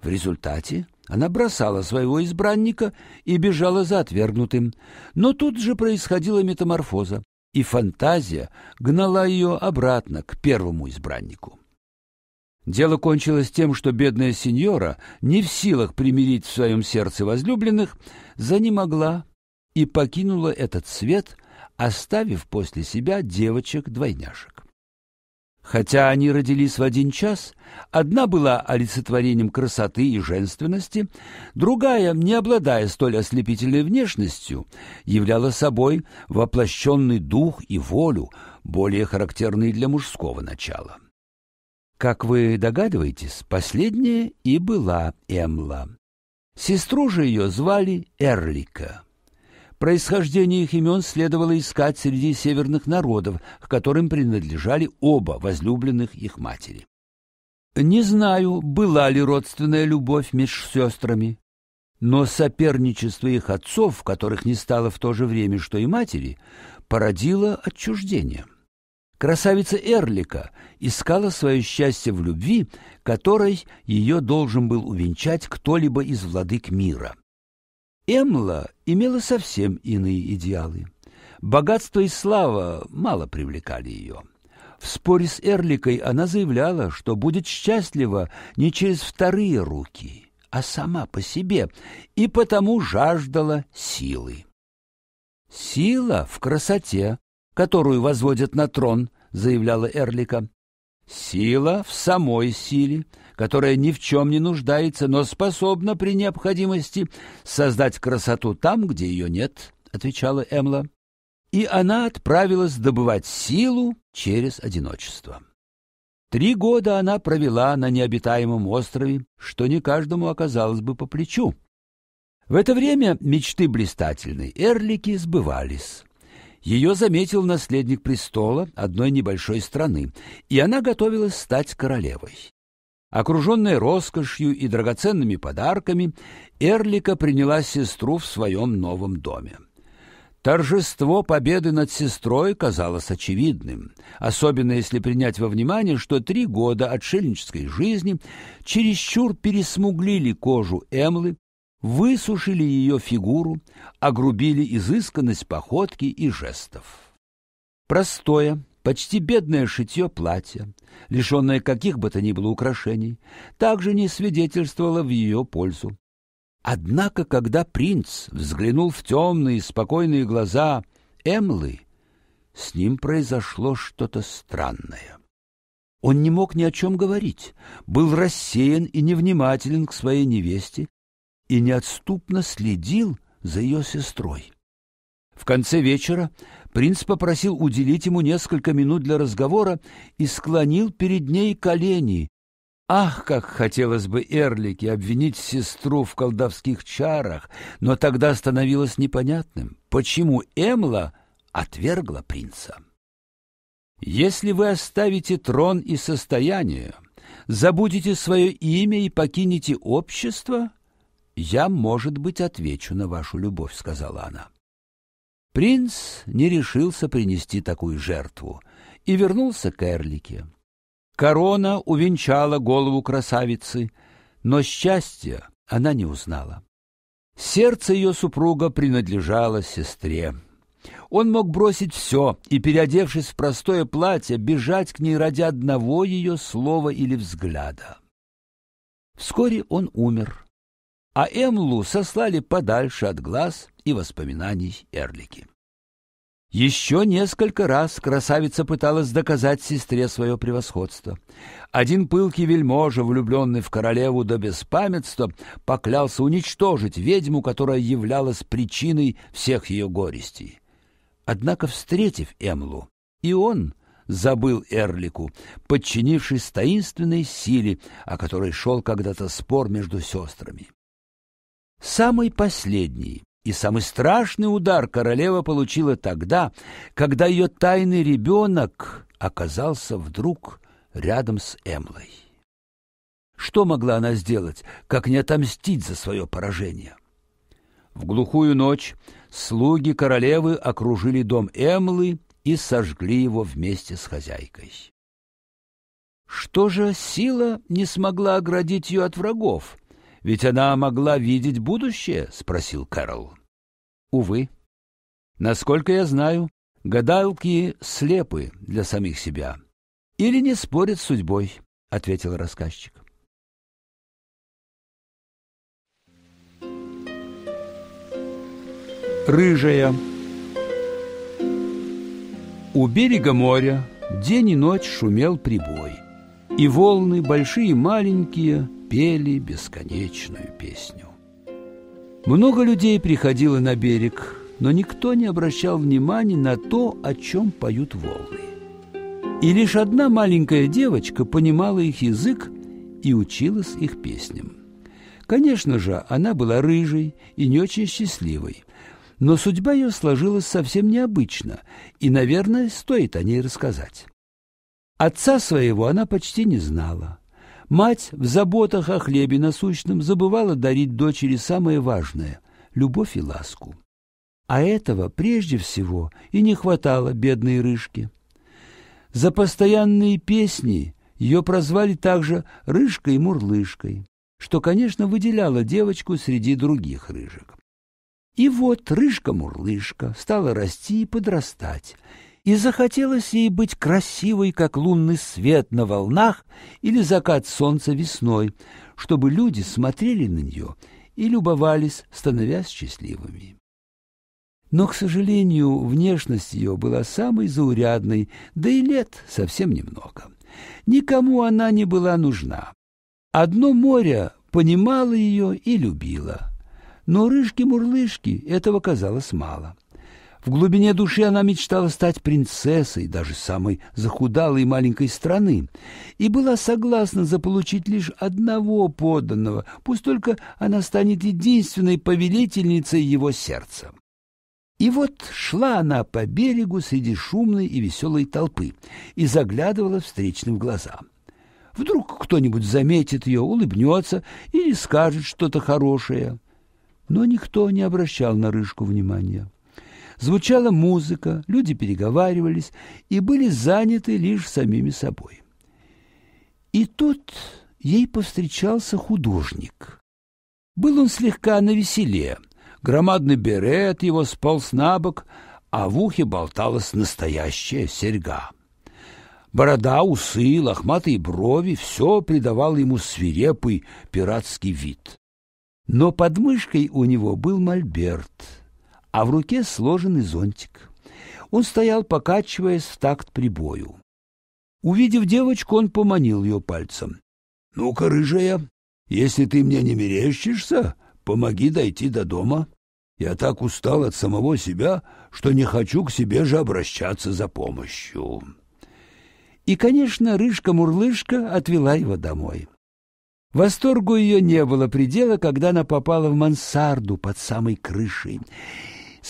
В результате она бросала своего избранника и бежала за отвергнутым. Но тут же происходила метаморфоза, и фантазия гнала ее обратно к первому избраннику. Дело кончилось тем, что бедная сеньора, не в силах примирить в своем сердце возлюбленных, за могла и покинула этот свет, оставив после себя девочек-двойняшек. Хотя они родились в один час, одна была олицетворением красоты и женственности, другая, не обладая столь ослепительной внешностью, являла собой воплощенный дух и волю, более характерные для мужского начала. Как вы догадываетесь, последняя и была Эмла. Сестру же ее звали Эрлика. Происхождение их имен следовало искать среди северных народов, к которым принадлежали оба возлюбленных их матери. Не знаю, была ли родственная любовь меж сестрами, но соперничество их отцов, которых не стало в то же время, что и матери, породило отчуждение. Красавица Эрлика искала свое счастье в любви, которой ее должен был увенчать кто-либо из владык мира. Эмла имела совсем иные идеалы. Богатство и слава мало привлекали ее. В споре с Эрликой она заявляла, что будет счастлива не через вторые руки, а сама по себе, и потому жаждала силы. «Сила в красоте, которую возводят на трон», — заявляла Эрлика. Сила в самой силе, которая ни в чем не нуждается, но способна при необходимости создать красоту там, где ее нет, отвечала Эмла. И она отправилась добывать силу через одиночество. Три года она провела на необитаемом острове, что не каждому оказалось бы по плечу. В это время мечты блистательной Эрлики сбывались. Ее заметил наследник престола одной небольшой страны, и она готовилась стать королевой. Окруженная роскошью и драгоценными подарками, Эрлика приняла сестру в своем новом доме. Торжество победы над сестрой казалось очевидным, особенно если принять во внимание, что три года отшельнической жизни чересчур пересмуглили кожу Эмлы, высушили ее фигуру, огрубили изысканность походки и жестов. Простое, почти бедное шитье платья, лишенное каких бы то ни было украшений, также не свидетельствовало в ее пользу. Однако, когда принц взглянул в темные, и спокойные глаза Эмлы, с ним произошло что-то странное. Он не мог ни о чем говорить, был рассеян и невнимателен к своей невесте и неотступно следил за ее сестрой. В конце вечера принц попросил уделить ему несколько минут для разговора и склонил перед ней колени. Ах, как хотелось бы Эрлике обвинить сестру в колдовских чарах, но тогда становилось непонятным, почему Эмла отвергла принца. Если вы оставите трон и состояние, забудете свое имя и покинете общество, «Я, может быть, отвечу на вашу любовь», — сказала она. Принц не решился принести такую жертву и вернулся к Эрлике. Корона увенчала голову красавицы, но счастья она не узнала. Сердце ее супруга принадлежало сестре. Он мог бросить все и, переодевшись в простое платье, бежать к ней ради одного ее слова или взгляда. Вскоре он умер, а Эмлу сослали подальше от глаз и воспоминаний Эрлики. Еще несколько раз красавица пыталась доказать сестре свое превосходство. Один пылкий вельможа, влюбленный в королеву до беспамятства, поклялся уничтожить ведьму, которая являлась причиной всех ее горестей. Однако, встретив Эмлу, и он забыл Эрлику, подчинившись таинственной силе, о которой шел когда-то спор между сестрами. Самый последний и самый страшный удар королева получила тогда, когда ее тайный ребенок оказался вдруг рядом с Эмлой. Что могла она сделать, как не отомстить за свое поражение? В глухую ночь слуги королевы окружили дом Эмлы и сожгли его вместе с хозяйкой. Что же сила не смогла оградить ее от врагов, ведь она могла видеть будущее, спросил Кэрл. Увы. Насколько я знаю, гадалки слепы для самих себя или не спорят с судьбой, ответил рассказчик. Рыжая У берега моря день и ночь шумел прибой, и волны, большие и маленькие, пели бесконечную песню. Много людей приходило на берег, но никто не обращал внимания на то, о чем поют волны. И лишь одна маленькая девочка понимала их язык и училась их песням. Конечно же, она была рыжей и не очень счастливой, но судьба ее сложилась совсем необычно, и, наверное, стоит о ней рассказать. Отца своего она почти не знала. Мать в заботах о хлебе насущном забывала дарить дочери самое важное – любовь и ласку. А этого прежде всего и не хватало бедной рыжке. За постоянные песни ее прозвали также «рыжкой» «мурлышкой», что, конечно, выделяло девочку среди других рыжек. И вот рыжка-мурлышка стала расти и подрастать – и захотелось ей быть красивой, как лунный свет на волнах или закат солнца весной, чтобы люди смотрели на нее и любовались, становясь счастливыми. Но, к сожалению, внешность ее была самой заурядной, да и лет совсем немного. Никому она не была нужна. Одно море понимало ее и любило. Но рыжки-мурлышки этого казалось мало. В глубине души она мечтала стать принцессой даже самой захудалой маленькой страны и была согласна заполучить лишь одного подданного, пусть только она станет единственной повелительницей его сердца. И вот шла она по берегу среди шумной и веселой толпы и заглядывала встречным в глаза. Вдруг кто-нибудь заметит ее, улыбнется или скажет что-то хорошее. Но никто не обращал на рыжку внимания. Звучала музыка, люди переговаривались и были заняты лишь самими собой. И тут ей повстречался художник. Был он слегка навеселе. Громадный берет его сполз на бок, а в ухе болталась настоящая серьга. Борода, усы, лохматые брови — все придавало ему свирепый пиратский вид. Но под мышкой у него был мольберт — а в руке сложенный зонтик. Он стоял, покачиваясь в такт прибою. Увидев девочку, он поманил ее пальцем. — Ну-ка, рыжая, если ты мне не мерещишься, помоги дойти до дома. Я так устал от самого себя, что не хочу к себе же обращаться за помощью. И, конечно, рыжка-мурлышка отвела его домой. Восторгу ее не было предела, когда она попала в мансарду под самой крышей —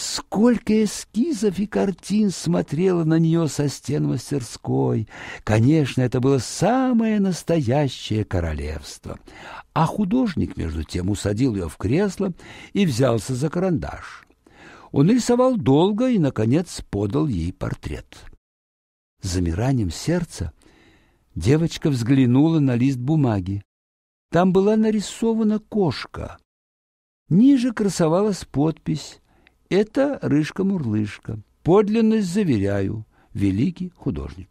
Сколько эскизов и картин смотрела на нее со стен мастерской. Конечно, это было самое настоящее королевство. А художник, между тем, усадил ее в кресло и взялся за карандаш. Он рисовал долго и, наконец, подал ей портрет. С замиранием сердца девочка взглянула на лист бумаги. Там была нарисована кошка. Ниже красовалась подпись это рыжка-мурлышка. Подлинность заверяю, великий художник.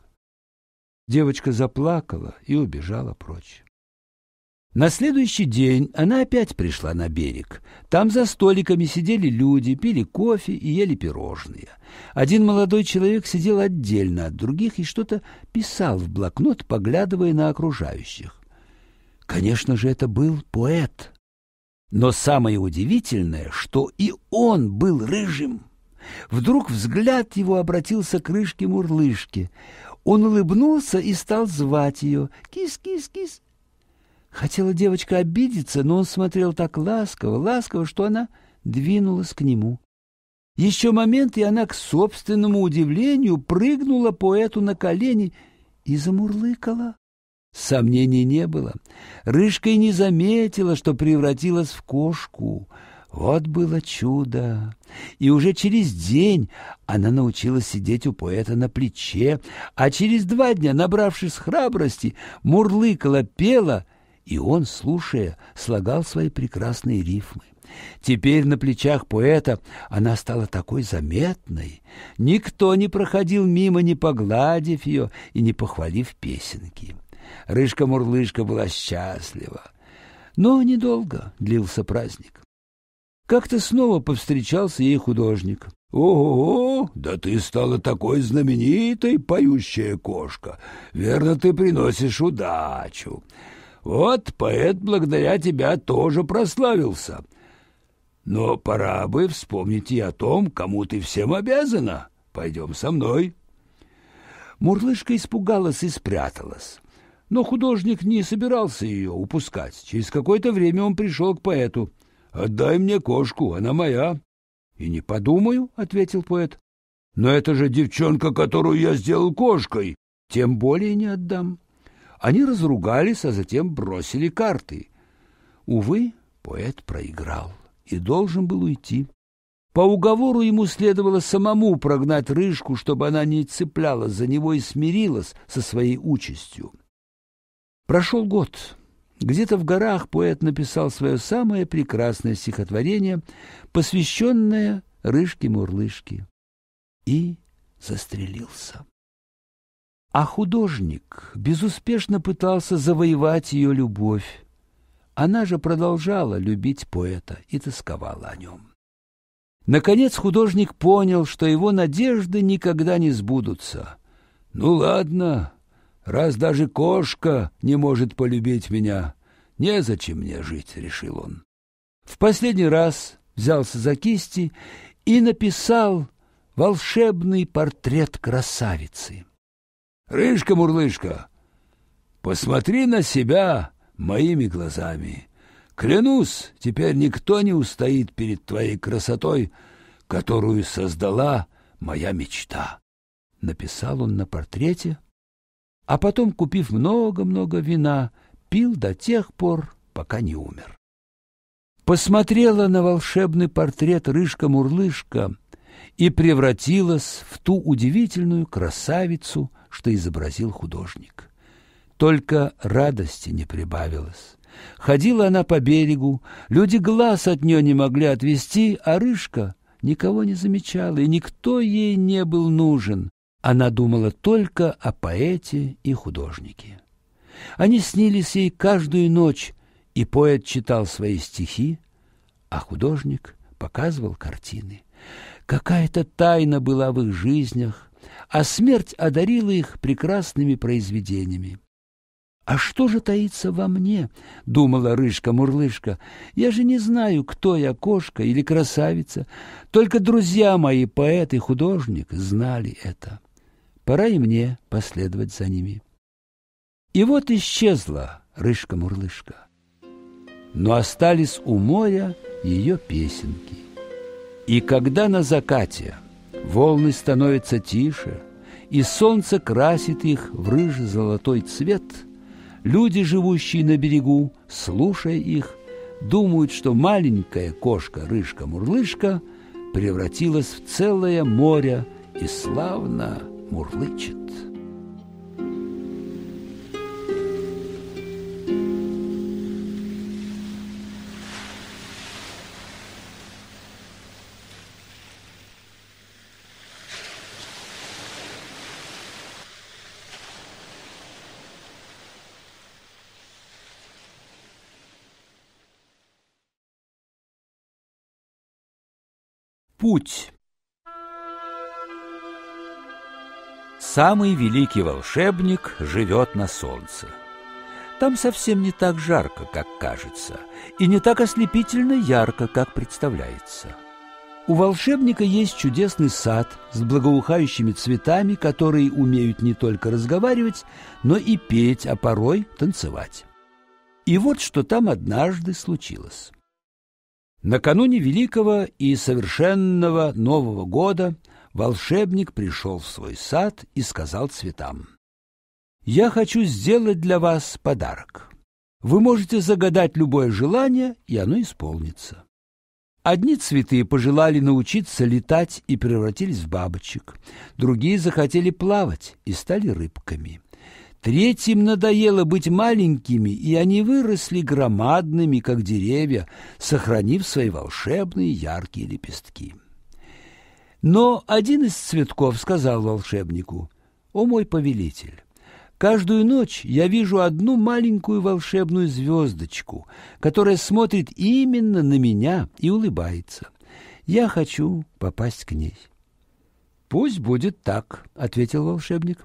Девочка заплакала и убежала прочь. На следующий день она опять пришла на берег. Там за столиками сидели люди, пили кофе и ели пирожные. Один молодой человек сидел отдельно от других и что-то писал в блокнот, поглядывая на окружающих. Конечно же, это был поэт. Но самое удивительное, что и он был рыжим. Вдруг взгляд его обратился к рыжке-мурлышке. Он улыбнулся и стал звать ее «Кис-кис-кис». Хотела девочка обидеться, но он смотрел так ласково, ласково, что она двинулась к нему. Еще момент, и она к собственному удивлению прыгнула поэту на колени и замурлыкала. Сомнений не было. Рыжка и не заметила, что превратилась в кошку. Вот было чудо. И уже через день она научилась сидеть у поэта на плече, а через два дня, набравшись храбрости, мурлыкала, пела, и он, слушая, слагал свои прекрасные рифмы. Теперь на плечах поэта она стала такой заметной. Никто не проходил мимо, не погладив ее и не похвалив песенки. Рыжка-мурлышка была счастлива. Но недолго длился праздник. Как-то снова повстречался ей художник. «Ого, да ты стала такой знаменитой, поющая кошка! Верно, ты приносишь удачу! Вот поэт благодаря тебя тоже прославился. Но пора бы вспомнить и о том, кому ты всем обязана. Пойдем со мной». Мурлышка испугалась и спряталась. Но художник не собирался ее упускать. Через какое-то время он пришел к поэту. «Отдай мне кошку, она моя». «И не подумаю», — ответил поэт. «Но это же девчонка, которую я сделал кошкой. Тем более не отдам». Они разругались, а затем бросили карты. Увы, поэт проиграл и должен был уйти. По уговору ему следовало самому прогнать рыжку, чтобы она не цеплялась за него и смирилась со своей участью. Прошел год. Где-то в горах поэт написал свое самое прекрасное стихотворение, посвященное Рыжке-Мурлышке. И застрелился. А художник безуспешно пытался завоевать ее любовь. Она же продолжала любить поэта и тосковала о нем. Наконец художник понял, что его надежды никогда не сбудутся. «Ну ладно», Раз даже кошка не может полюбить меня, незачем мне жить, решил он. В последний раз взялся за кисти и написал волшебный портрет красавицы. Рыжка-мурлышка, посмотри на себя моими глазами. Клянусь, теперь никто не устоит перед твоей красотой, которую создала моя мечта. Написал он на портрете а потом, купив много-много вина, пил до тех пор, пока не умер. Посмотрела на волшебный портрет Рыжка-Мурлышка и превратилась в ту удивительную красавицу, что изобразил художник. Только радости не прибавилось. Ходила она по берегу, люди глаз от нее не могли отвести, а Рыжка никого не замечала, и никто ей не был нужен. Она думала только о поэте и художнике. Они снились ей каждую ночь, и поэт читал свои стихи, а художник показывал картины. Какая-то тайна была в их жизнях, а смерть одарила их прекрасными произведениями. «А что же таится во мне?» — думала Рыжка-Мурлышка. «Я же не знаю, кто я, кошка или красавица. Только друзья мои, поэт и художник, знали это». Пора и мне последовать за ними. И вот исчезла рыжка-мурлышка. Но остались у моря ее песенки. И когда на закате волны становятся тише, и солнце красит их в рыжий-золотой цвет, люди, живущие на берегу, слушая их, думают, что маленькая кошка-рыжка-мурлышка превратилась в целое море и славно мурлычет. Путь Самый великий волшебник живет на солнце. Там совсем не так жарко, как кажется, и не так ослепительно ярко, как представляется. У волшебника есть чудесный сад с благоухающими цветами, которые умеют не только разговаривать, но и петь, а порой танцевать. И вот что там однажды случилось. Накануне Великого и Совершенного Нового года – волшебник пришел в свой сад и сказал цветам, «Я хочу сделать для вас подарок. Вы можете загадать любое желание, и оно исполнится». Одни цветы пожелали научиться летать и превратились в бабочек, другие захотели плавать и стали рыбками. Третьим надоело быть маленькими, и они выросли громадными, как деревья, сохранив свои волшебные яркие лепестки. Но один из цветков сказал волшебнику, «О мой повелитель!» Каждую ночь я вижу одну маленькую волшебную звездочку, которая смотрит именно на меня и улыбается. Я хочу попасть к ней. «Пусть будет так», — ответил волшебник.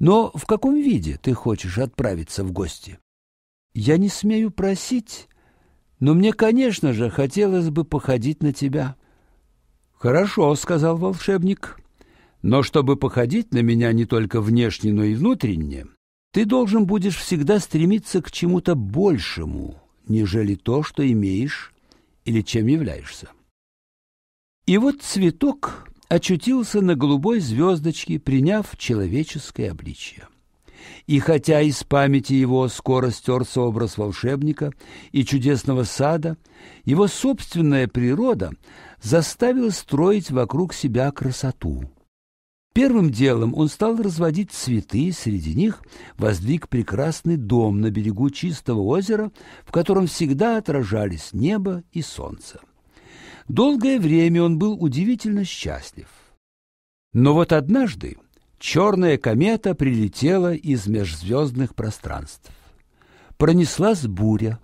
«Но в каком виде ты хочешь отправиться в гости?» «Я не смею просить, но мне, конечно же, хотелось бы походить на тебя». Хорошо, сказал волшебник. Но чтобы походить на меня не только внешне, но и внутренне, ты должен будешь всегда стремиться к чему-то большему, нежели то, что имеешь или чем являешься. И вот цветок очутился на голубой звездочке, приняв человеческое обличье. И хотя из памяти его скоро стерся образ волшебника и чудесного сада, его собственная природа – заставил строить вокруг себя красоту. Первым делом он стал разводить цветы, среди них воздвиг прекрасный дом на берегу чистого озера, в котором всегда отражались небо и солнце. Долгое время он был удивительно счастлив. Но вот однажды черная комета прилетела из межзвездных пространств. Пронеслась буря.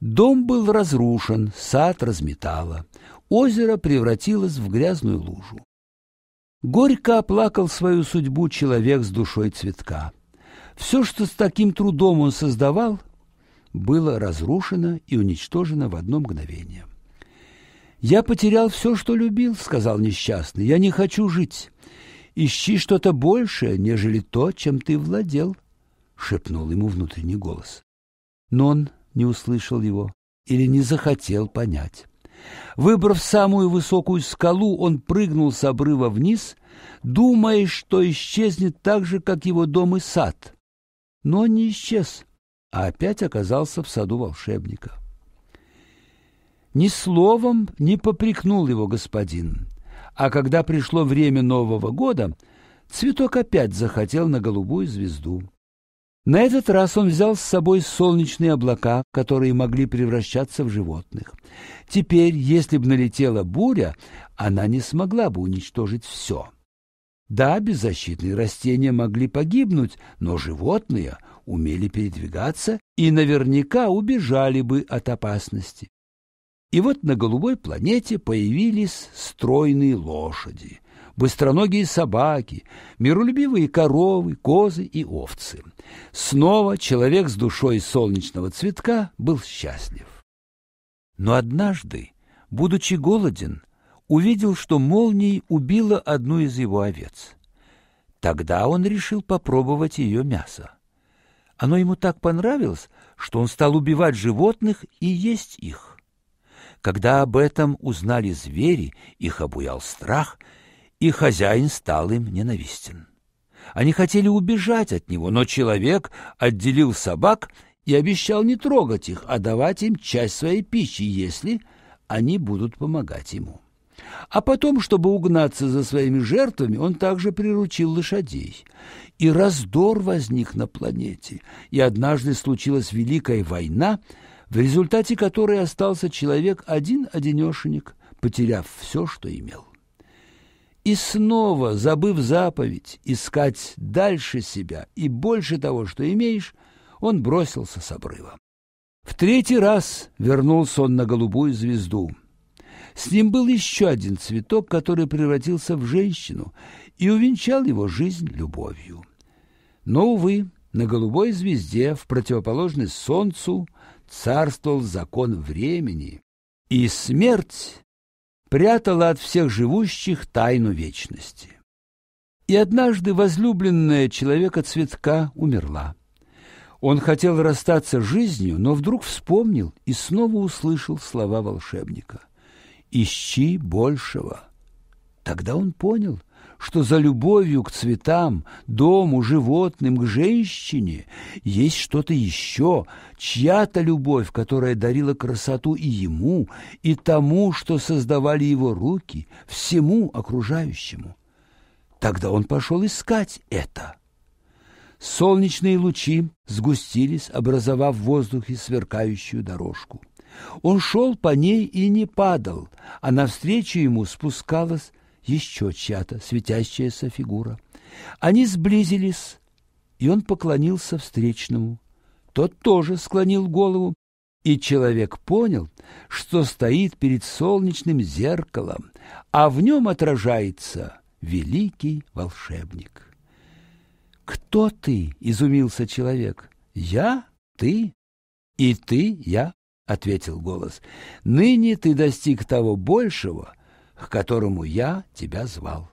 Дом был разрушен, сад разметало озеро превратилось в грязную лужу. Горько оплакал свою судьбу человек с душой цветка. Все, что с таким трудом он создавал, было разрушено и уничтожено в одно мгновение. «Я потерял все, что любил», — сказал несчастный. «Я не хочу жить. Ищи что-то большее, нежели то, чем ты владел», — шепнул ему внутренний голос. Но он не услышал его или не захотел понять. Выбрав самую высокую скалу, он прыгнул с обрыва вниз, думая, что исчезнет так же, как его дом и сад. Но он не исчез, а опять оказался в саду волшебника. Ни словом не попрекнул его господин, а когда пришло время Нового года, цветок опять захотел на голубую звезду. На этот раз он взял с собой солнечные облака, которые могли превращаться в животных. Теперь, если бы налетела буря, она не смогла бы уничтожить все. Да, беззащитные растения могли погибнуть, но животные умели передвигаться и наверняка убежали бы от опасности. И вот на голубой планете появились стройные лошади быстроногие собаки, миролюбивые коровы, козы и овцы. Снова человек с душой солнечного цветка был счастлив. Но однажды, будучи голоден, увидел, что молнией убила одну из его овец. Тогда он решил попробовать ее мясо. Оно ему так понравилось, что он стал убивать животных и есть их. Когда об этом узнали звери, их обуял страх — и хозяин стал им ненавистен. Они хотели убежать от него, но человек отделил собак и обещал не трогать их, а давать им часть своей пищи, если они будут помогать ему. А потом, чтобы угнаться за своими жертвами, он также приручил лошадей. И раздор возник на планете, и однажды случилась Великая война, в результате которой остался человек один-одинешенек, потеряв все, что имел и снова, забыв заповедь, искать дальше себя и больше того, что имеешь, он бросился с обрыва. В третий раз вернулся он на голубую звезду. С ним был еще один цветок, который превратился в женщину и увенчал его жизнь любовью. Но, увы, на голубой звезде, в противоположность солнцу, царствовал закон времени, и смерть прятала от всех живущих тайну вечности. И однажды возлюбленная человека цветка умерла. Он хотел расстаться с жизнью, но вдруг вспомнил и снова услышал слова волшебника. «Ищи большего». Тогда он понял – что за любовью к цветам, дому, животным, к женщине есть что-то еще, чья-то любовь, которая дарила красоту и ему, и тому, что создавали его руки, всему окружающему. Тогда он пошел искать это. Солнечные лучи сгустились, образовав в воздухе сверкающую дорожку. Он шел по ней и не падал, а навстречу ему спускалась еще чья-то светящаяся фигура. Они сблизились, и он поклонился встречному. Тот тоже склонил голову, и человек понял, что стоит перед солнечным зеркалом, а в нем отражается великий волшебник. «Кто ты?» — изумился человек. «Я? Ты?» «И ты? Я?» — ответил голос. «Ныне ты достиг того большего, к которому я тебя звал.